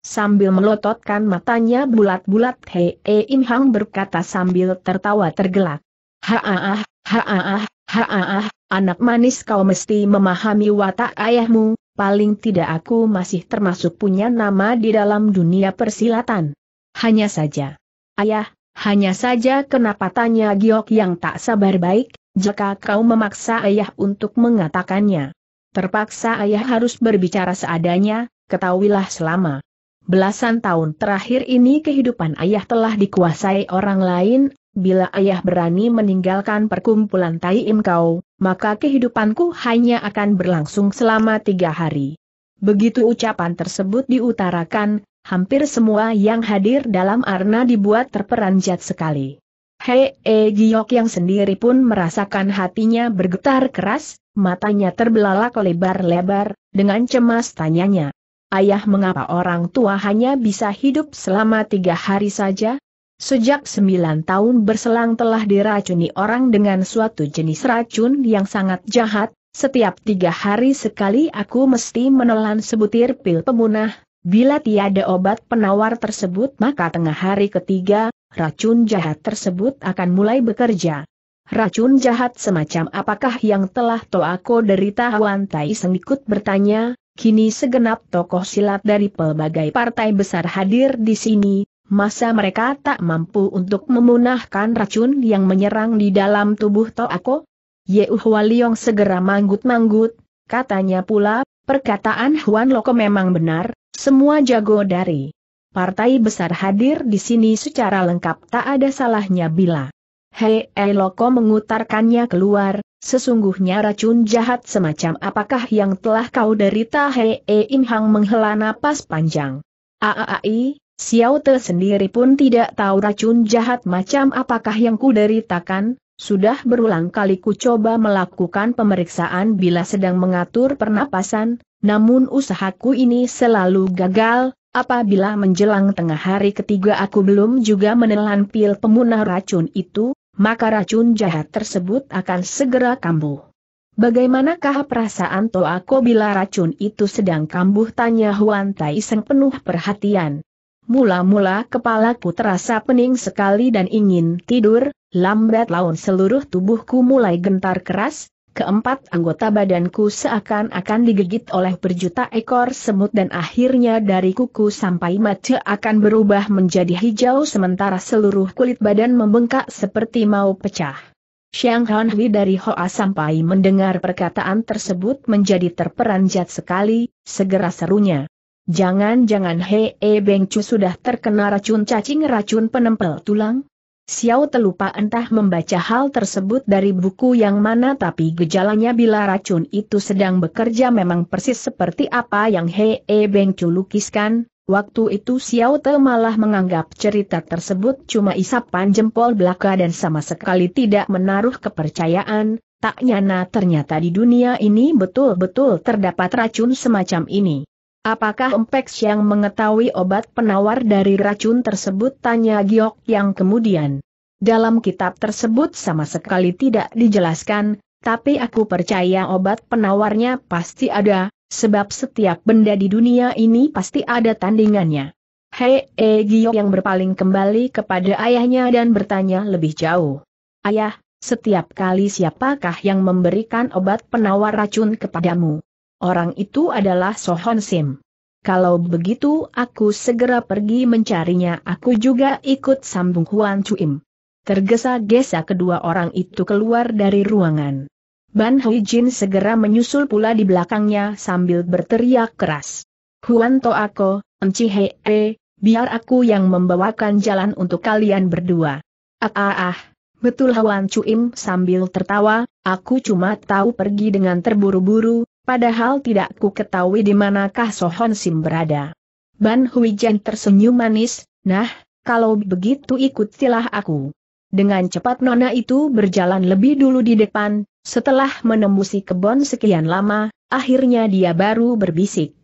Sambil melototkan matanya bulat-bulat Hei -e Im Hang berkata sambil tertawa tergelak. Haaah, ah haaah, ah haaah, ah, anak manis kau mesti memahami watak ayahmu, paling tidak aku masih termasuk punya nama di dalam dunia persilatan. Hanya saja. Ayah, hanya saja kenapa tanya Giok yang tak sabar baik, jika kau memaksa ayah untuk mengatakannya. Terpaksa ayah harus berbicara seadanya, ketahuilah selama. Belasan tahun terakhir ini kehidupan ayah telah dikuasai orang lain, bila ayah berani meninggalkan perkumpulan Im kau, maka kehidupanku hanya akan berlangsung selama tiga hari. Begitu ucapan tersebut diutarakan, hampir semua yang hadir dalam arna dibuat terperanjat sekali. Hei -e Giok yang sendiri pun merasakan hatinya bergetar keras, matanya terbelalak lebar-lebar, dengan cemas tanyanya. Ayah mengapa orang tua hanya bisa hidup selama tiga hari saja? Sejak sembilan tahun berselang telah diracuni orang dengan suatu jenis racun yang sangat jahat, setiap tiga hari sekali aku mesti menelan sebutir pil pemunah, Bila tiada obat penawar tersebut maka tengah hari ketiga, racun jahat tersebut akan mulai bekerja. Racun jahat semacam apakah yang telah Toako derita Huan Tai Sengikut bertanya, kini segenap tokoh silat dari pelbagai partai besar hadir di sini, masa mereka tak mampu untuk memunahkan racun yang menyerang di dalam tubuh Toako? Yeuh Waliong segera manggut-manggut, katanya pula, perkataan Huan Loko memang benar, semua jago dari partai besar hadir di sini secara lengkap tak ada salahnya bila Hei Eloko mengutarkannya keluar, sesungguhnya racun jahat semacam apakah yang telah kau derita Hei E Inhang menghela napas panjang. Aai, Xiao Te sendiri pun tidak tahu racun jahat macam apakah yang ku deritakan, sudah berulang kali ku coba melakukan pemeriksaan bila sedang mengatur pernapasan, namun usahaku ini selalu gagal, apabila menjelang tengah hari ketiga aku belum juga menelan pil pemunah racun itu, maka racun jahat tersebut akan segera kambuh. Bagaimanakah perasaan Toako bila racun itu sedang kambuh tanya Huan Tai Seng penuh perhatian. Mula-mula kepalaku terasa pening sekali dan ingin tidur, lambat laun seluruh tubuhku mulai gentar keras, keempat anggota badanku seakan-akan digigit oleh berjuta ekor semut dan akhirnya dari kuku sampai mata akan berubah menjadi hijau sementara seluruh kulit badan membengkak seperti mau pecah. Xiang Hanhui dari Hoa sampai mendengar perkataan tersebut menjadi terperanjat sekali, segera serunya. Jangan-jangan Hei Beng Chu sudah terkena racun cacing racun penempel tulang? Xiao terlupa entah membaca hal tersebut dari buku yang mana tapi gejalanya bila racun itu sedang bekerja memang persis seperti apa yang He E Beng Chu lukiskan. Waktu itu Xiao Te malah menganggap cerita tersebut cuma isapan jempol belaka dan sama sekali tidak menaruh kepercayaan, tak nyana ternyata di dunia ini betul-betul terdapat racun semacam ini. Apakah Empek yang mengetahui obat penawar dari racun tersebut tanya Giok yang kemudian. Dalam kitab tersebut sama sekali tidak dijelaskan, tapi aku percaya obat penawarnya pasti ada, sebab setiap benda di dunia ini pasti ada tandingannya. Hei, e eh, Giok yang berpaling kembali kepada ayahnya dan bertanya lebih jauh. Ayah, setiap kali siapakah yang memberikan obat penawar racun kepadamu? Orang itu adalah Sohon Sim. Kalau begitu aku segera pergi mencarinya aku juga ikut sambung Huan Chuim. Tergesa-gesa kedua orang itu keluar dari ruangan. Ban Hui Jin segera menyusul pula di belakangnya sambil berteriak keras. Huan Toako, Enci Hei, biar aku yang membawakan jalan untuk kalian berdua. Ah ah ah, betul Huan Chuim sambil tertawa, aku cuma tahu pergi dengan terburu-buru, Padahal tidak ku ketahui di manakah Sohon Sim berada. Ban Huijan tersenyum manis, nah, kalau begitu ikutilah aku. Dengan cepat Nona itu berjalan lebih dulu di depan, setelah menembusi kebon sekian lama, akhirnya dia baru berbisik.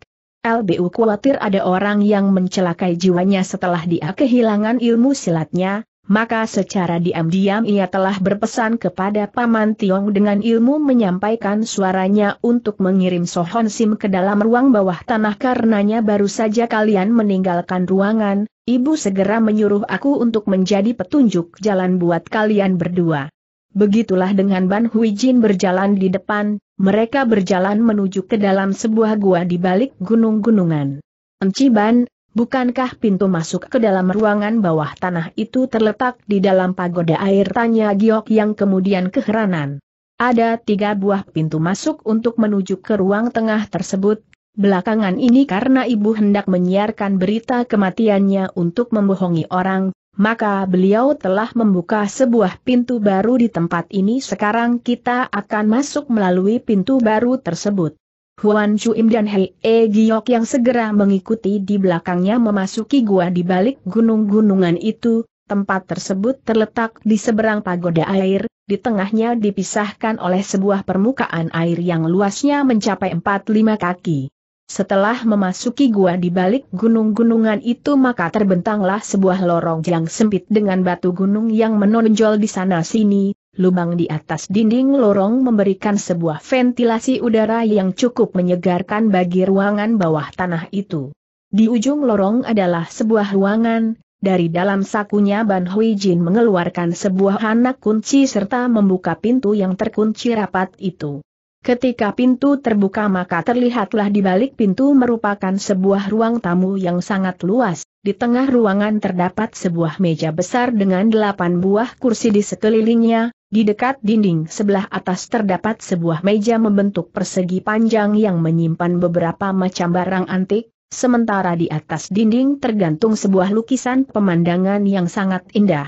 LBU khawatir ada orang yang mencelakai jiwanya setelah dia kehilangan ilmu silatnya, maka secara diam-diam ia telah berpesan kepada Paman Tiong dengan ilmu menyampaikan suaranya untuk mengirim Sohon Sim ke dalam ruang bawah tanah karenanya baru saja kalian meninggalkan ruangan, ibu segera menyuruh aku untuk menjadi petunjuk jalan buat kalian berdua. Begitulah dengan Ban Hui Jin berjalan di depan, mereka berjalan menuju ke dalam sebuah gua di balik gunung-gunungan. Enci Ban, Bukankah pintu masuk ke dalam ruangan bawah tanah itu terletak di dalam pagoda air? Tanya Giok yang kemudian keheranan. Ada tiga buah pintu masuk untuk menuju ke ruang tengah tersebut, Belakangan ini karena ibu hendak menyiarkan berita kematiannya untuk membohongi orang, maka beliau telah membuka sebuah pintu baru di tempat ini sekarang kita akan masuk melalui pintu baru tersebut. Huan Chuim dan Hei E Giok yang segera mengikuti di belakangnya memasuki gua di balik gunung-gunungan itu, tempat tersebut terletak di seberang pagoda air, di tengahnya dipisahkan oleh sebuah permukaan air yang luasnya mencapai 4-5 kaki. Setelah memasuki gua di balik gunung-gunungan itu maka terbentanglah sebuah lorong yang sempit dengan batu gunung yang menonjol di sana-sini, lubang di atas dinding lorong memberikan sebuah ventilasi udara yang cukup menyegarkan bagi ruangan bawah tanah itu. Di ujung lorong adalah sebuah ruangan, dari dalam sakunya Ban Hui Jin mengeluarkan sebuah anak kunci serta membuka pintu yang terkunci rapat itu. Ketika pintu terbuka maka terlihatlah di balik pintu merupakan sebuah ruang tamu yang sangat luas. Di tengah ruangan terdapat sebuah meja besar dengan delapan buah kursi di sekelilingnya, di dekat dinding sebelah atas terdapat sebuah meja membentuk persegi panjang yang menyimpan beberapa macam barang antik, sementara di atas dinding tergantung sebuah lukisan pemandangan yang sangat indah.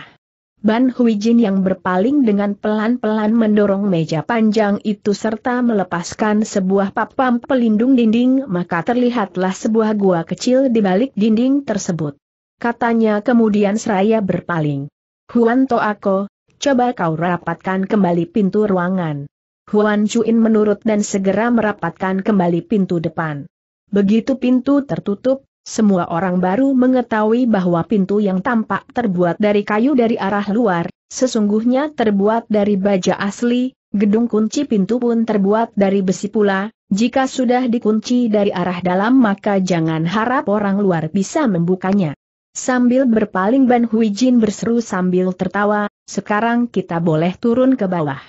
Ban Huijin yang berpaling dengan pelan-pelan mendorong meja panjang itu serta melepaskan sebuah papam pelindung dinding maka terlihatlah sebuah gua kecil di balik dinding tersebut. Katanya kemudian seraya berpaling. Huan Toako, Coba kau rapatkan kembali pintu ruangan. Huan Chuin menurut dan segera merapatkan kembali pintu depan. Begitu pintu tertutup, semua orang baru mengetahui bahwa pintu yang tampak terbuat dari kayu dari arah luar, sesungguhnya terbuat dari baja asli, gedung kunci pintu pun terbuat dari besi pula, jika sudah dikunci dari arah dalam maka jangan harap orang luar bisa membukanya. Sambil berpaling Ban Hui Jin berseru sambil tertawa, sekarang kita boleh turun ke bawah.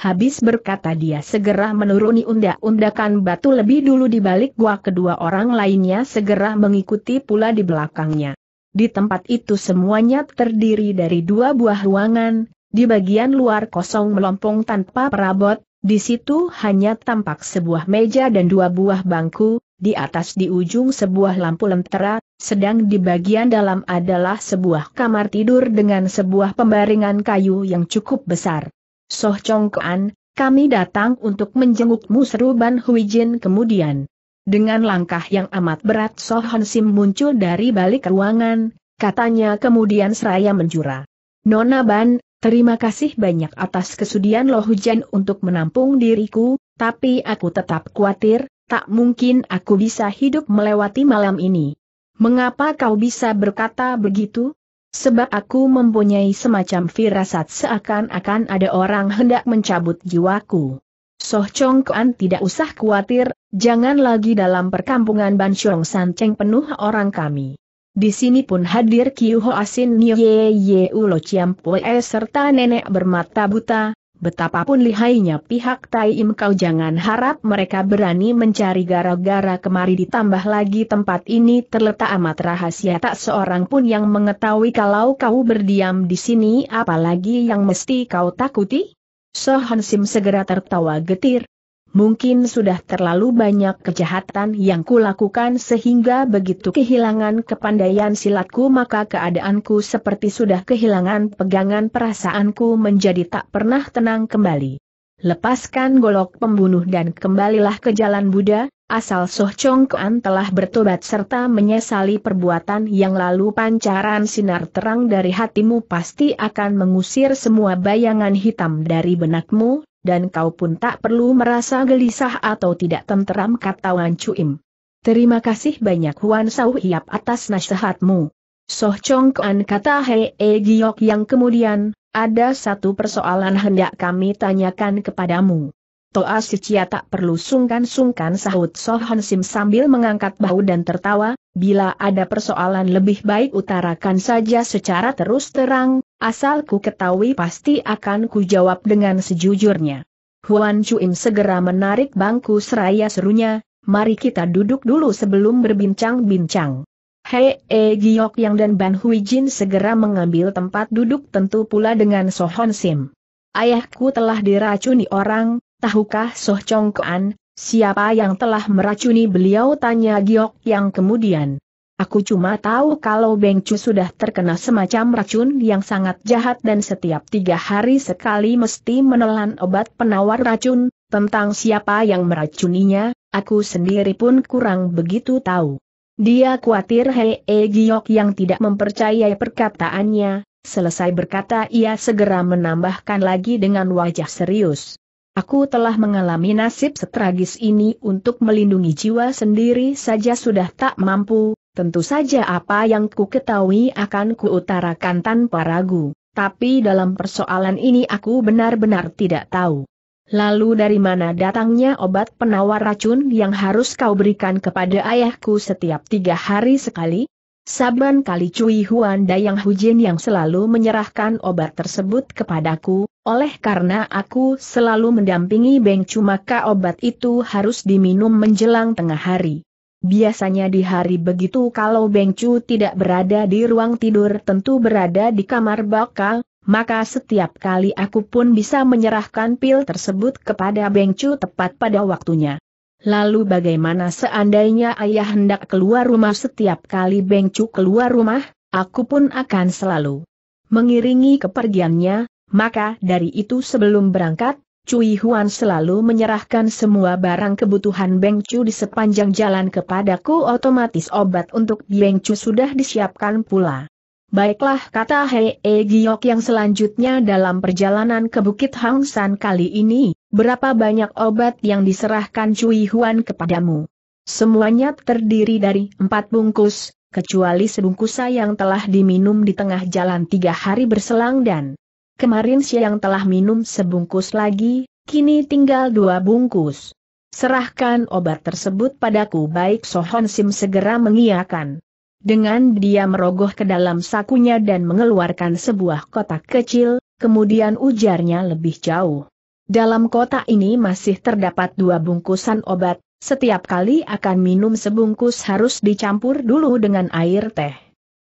Habis berkata dia segera menuruni undak-undakan batu lebih dulu di balik gua kedua orang lainnya segera mengikuti pula di belakangnya. Di tempat itu semuanya terdiri dari dua buah ruangan, di bagian luar kosong melompong tanpa perabot, di situ hanya tampak sebuah meja dan dua buah bangku, di atas di ujung sebuah lampu lentera, sedang di bagian dalam adalah sebuah kamar tidur dengan sebuah pembaringan kayu yang cukup besar. Soh Chongkoan, kami datang untuk menjengukmu seru Ban Huijin kemudian. Dengan langkah yang amat berat Soh Hon Sim muncul dari balik ruangan, katanya kemudian seraya menjura. Nona Ban, terima kasih banyak atas kesudian Lo Hujan untuk menampung diriku, tapi aku tetap khawatir, tak mungkin aku bisa hidup melewati malam ini. Mengapa kau bisa berkata begitu? Sebab aku mempunyai semacam firasat seakan-akan ada orang hendak mencabut jiwaku. Soh Chong Kuan tidak usah khawatir, jangan lagi dalam perkampungan San Cheng penuh orang kami. Di sini pun hadir Kiu Ho Asin Nye Ye Ye Ulo Chiam Pue serta nenek bermata buta, Betapapun lihainya pihak Taiim kau jangan harap mereka berani mencari gara-gara kemari ditambah lagi tempat ini terletak amat rahasia tak seorang pun yang mengetahui kalau kau berdiam di sini apalagi yang mesti kau takuti? Sohan Sim segera tertawa getir, Mungkin sudah terlalu banyak kejahatan yang kulakukan sehingga begitu kehilangan kepandaian silatku maka keadaanku seperti sudah kehilangan pegangan perasaanku menjadi tak pernah tenang kembali. Lepaskan golok pembunuh dan kembalilah ke jalan Buddha, asal Soh Chong Kuan telah bertobat serta menyesali perbuatan yang lalu pancaran sinar terang dari hatimu pasti akan mengusir semua bayangan hitam dari benakmu, dan kau pun tak perlu merasa gelisah atau tidak tenteram kata Wan Cuim. Terima kasih banyak Wan Sau Hiap atas nasihatmu. Soh Chong Kuan kata Hei E Giok yang kemudian, ada satu persoalan hendak kami tanyakan kepadamu. Toa Sicia tak perlu sungkan-sungkan sahut Sohon Sim sambil mengangkat bahu dan tertawa, bila ada persoalan lebih baik utarakan saja secara terus terang, asal ku ketahui pasti akan ku jawab dengan sejujurnya. Huan Chuim segera menarik bangku seraya serunya, mari kita duduk dulu sebelum berbincang-bincang. Hei E Giok Yang dan Ban Hui Jin segera mengambil tempat duduk tentu pula dengan Sohon Sim. Ayahku telah diracuni orang, tahukah Soh Chong Kuan, siapa yang telah meracuni beliau tanya Giok yang kemudian. Aku cuma tahu kalau Beng Chu sudah terkena semacam racun yang sangat jahat dan setiap tiga hari sekali mesti menelan obat penawar racun, tentang siapa yang meracuninya, aku sendiri pun kurang begitu tahu. Dia khawatir Hei e Giok yang tidak mempercayai perkataannya, selesai berkata ia segera menambahkan lagi dengan wajah serius. Aku telah mengalami nasib setragis ini untuk melindungi jiwa sendiri saja sudah tak mampu, tentu saja apa yang ku ketahui akan kuutarakan tanpa ragu, tapi dalam persoalan ini aku benar-benar tidak tahu. Lalu dari mana datangnya obat penawar racun yang harus kau berikan kepada ayahku setiap tiga hari sekali? Saban kali Cui Huan Dayang Hujin yang selalu menyerahkan obat tersebut kepadaku, oleh karena aku selalu mendampingi Beng Cu maka obat itu harus diminum menjelang tengah hari. Biasanya di hari begitu kalau Beng Cu tidak berada di ruang tidur tentu berada di kamar bakal, maka setiap kali aku pun bisa menyerahkan pil tersebut kepada Beng Cu tepat pada waktunya. Lalu bagaimana seandainya ayah hendak keluar rumah setiap kali Beng Cu keluar rumah, aku pun akan selalu mengiringi kepergiannya, maka dari itu sebelum berangkat, Cui Huan selalu menyerahkan semua barang kebutuhan Beng Cu di sepanjang jalan kepadaku otomatis obat untuk Beng Cu sudah disiapkan pula. Baiklah kata Hei e Giok yang selanjutnya dalam perjalanan ke Bukit Hang San kali ini, Berapa banyak obat yang diserahkan Cui Huan kepadamu? Semuanya terdiri dari empat bungkus, kecuali sebungkus yang telah diminum di tengah jalan tiga hari berselang dan kemarin siang telah minum sebungkus lagi, kini tinggal dua bungkus. Serahkan obat tersebut padaku baik Sohon Sim segera mengiakan. Dengan dia merogoh ke dalam sakunya dan mengeluarkan sebuah kotak kecil, kemudian ujarnya lebih jauh. Dalam kotak ini masih terdapat dua bungkusan obat, setiap kali akan minum sebungkus harus dicampur dulu dengan air teh.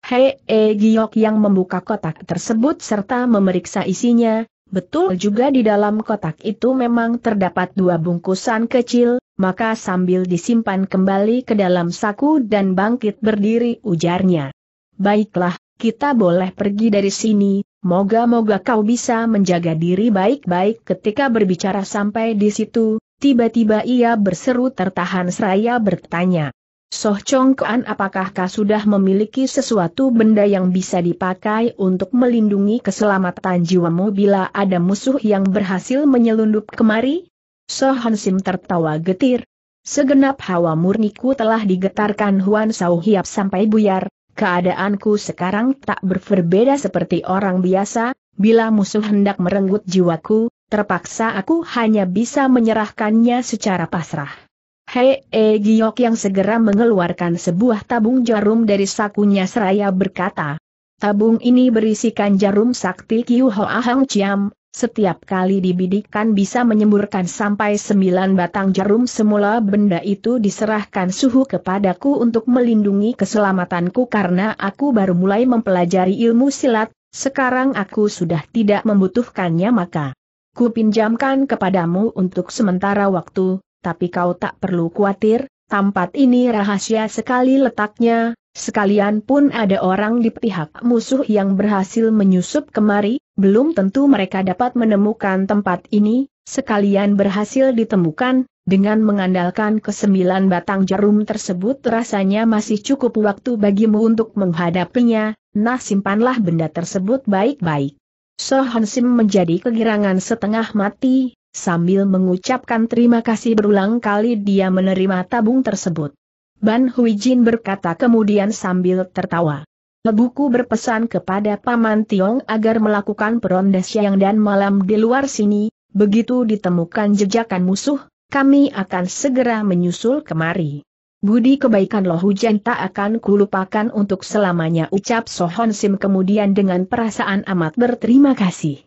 Hei -e Giok yang membuka kotak tersebut serta memeriksa isinya, betul juga di dalam kotak itu memang terdapat dua bungkusan kecil, maka sambil disimpan kembali ke dalam saku dan bangkit berdiri ujarnya. Baiklah, kita boleh pergi dari sini, moga-moga kau bisa menjaga diri baik-baik ketika berbicara sampai di situ, tiba-tiba ia berseru tertahan seraya bertanya. Soh Chong Kuan apakah kau sudah memiliki sesuatu benda yang bisa dipakai untuk melindungi keselamatan jiwamu bila ada musuh yang berhasil menyelundup kemari? Soh Hansim tertawa getir. Segenap hawa murniku telah digetarkan Huan Sau Hiap sampai buyar, Keadaanku sekarang tak berbeda seperti orang biasa, bila musuh hendak merenggut jiwaku, terpaksa aku hanya bisa menyerahkannya secara pasrah. Hei e Giok yang segera mengeluarkan sebuah tabung jarum dari sakunya seraya berkata, Tabung ini berisikan jarum sakti Kiu Hoa Hang Chiam, setiap kali dibidikan bisa menyemburkan sampai sembilan batang jarum semula benda itu diserahkan suhu kepadaku untuk melindungi keselamatanku karena aku baru mulai mempelajari ilmu silat, sekarang aku sudah tidak membutuhkannya maka. kupinjamkan kepadamu untuk sementara waktu, tapi kau tak perlu khawatir, Tampat ini rahasia sekali letaknya, sekalian pun ada orang di pihak musuh yang berhasil menyusup kemari, belum tentu mereka dapat menemukan tempat ini, sekalian berhasil ditemukan, dengan mengandalkan kesembilan batang jarum tersebut rasanya masih cukup waktu bagimu untuk menghadapinya, nah simpanlah benda tersebut baik-baik. So Hansim menjadi kegirangan setengah mati, sambil mengucapkan terima kasih berulang kali dia menerima tabung tersebut. Ban Hui Jin berkata kemudian sambil tertawa. Lebuku berpesan kepada Paman Tiong agar melakukan peronda siang dan malam di luar sini, begitu ditemukan jejakan musuh, kami akan segera menyusul kemari. Budi kebaikan Loh Hujan tak akan kulupakan untuk selamanya ucap Sohon Sim kemudian dengan perasaan amat berterima kasih.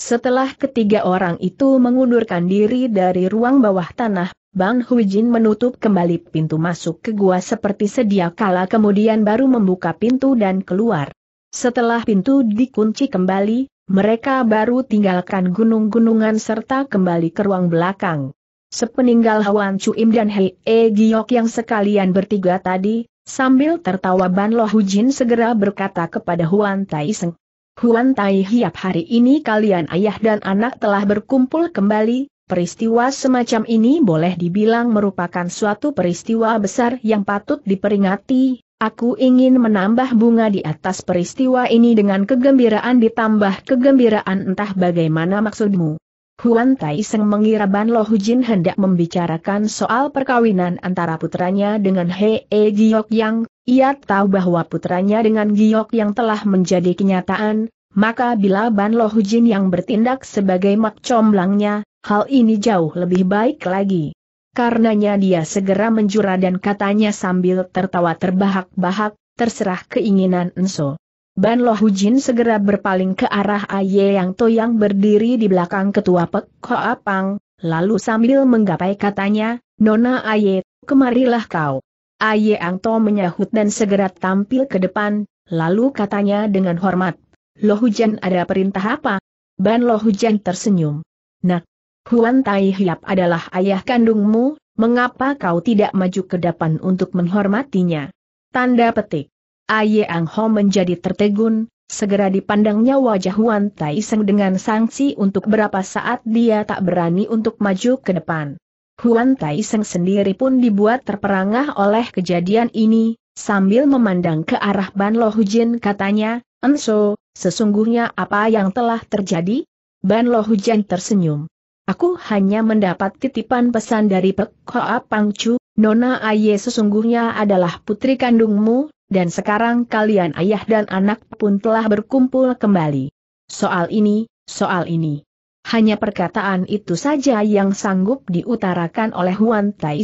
Setelah ketiga orang itu mengundurkan diri dari ruang bawah tanah, Bang Huijin menutup kembali pintu masuk ke gua seperti sedia kala kemudian baru membuka pintu dan keluar. Setelah pintu dikunci kembali, mereka baru tinggalkan gunung-gunungan serta kembali ke ruang belakang. Sepeninggal Hwan Chuim dan Hei E Giok yang sekalian bertiga tadi, sambil tertawa Ban Lo Hujin segera berkata kepada Huan Taiseng. Huan Tai Hiap hari ini kalian ayah dan anak telah berkumpul kembali, peristiwa semacam ini boleh dibilang merupakan suatu peristiwa besar yang patut diperingati, aku ingin menambah bunga di atas peristiwa ini dengan kegembiraan ditambah kegembiraan entah bagaimana maksudmu. Huan Tai Seng mengira Ban Lo Hujin hendak membicarakan soal perkawinan antara putranya dengan Hee e Giok Yang, ia tahu bahwa putranya dengan Giok Yang telah menjadi kenyataan, maka bila Ban Lo Hujin yang bertindak sebagai mak comblangnya, hal ini jauh lebih baik lagi. Karenanya dia segera menjura dan katanya sambil tertawa terbahak-bahak, terserah keinginan Enso. Ban Lo Hujin segera berpaling ke arah Aye Yang To yang berdiri di belakang ketua Pek Hoa Pang, lalu sambil menggapai katanya, Nona Aye, kemarilah kau. Aye Yang To menyahut dan segera tampil ke depan, lalu katanya dengan hormat, Lo ada perintah apa? Ban Lo tersenyum. Nak, Huan Tai Hiap adalah ayah kandungmu, mengapa kau tidak maju ke depan untuk menghormatinya? Tanda petik. Aye Ang Ho menjadi tertegun, segera dipandangnya wajah Huan Tai Seng dengan sanksi untuk berapa saat dia tak berani untuk maju ke depan. Huan Tai Seng sendiri pun dibuat terperangah oleh kejadian ini, sambil memandang ke arah Ban Lo Hujin katanya, Enso, sesungguhnya apa yang telah terjadi? Ban Lo Hujin tersenyum. Aku hanya mendapat titipan pesan dari Pek Hoa Pangcu, Nona Aye sesungguhnya adalah putri kandungmu, dan sekarang kalian ayah dan anak pun telah berkumpul kembali. Soal ini, soal ini. Hanya perkataan itu saja yang sanggup diutarakan oleh Huan Tai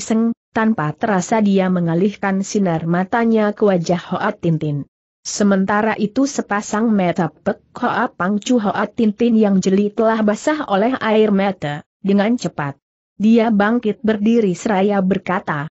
tanpa terasa dia mengalihkan sinar matanya ke wajah Hoat Tintin. Sementara itu sepasang mata pek Hoa Pangcu Hoat Tintin yang jeli telah basah oleh air mata, dengan cepat. Dia bangkit berdiri seraya berkata,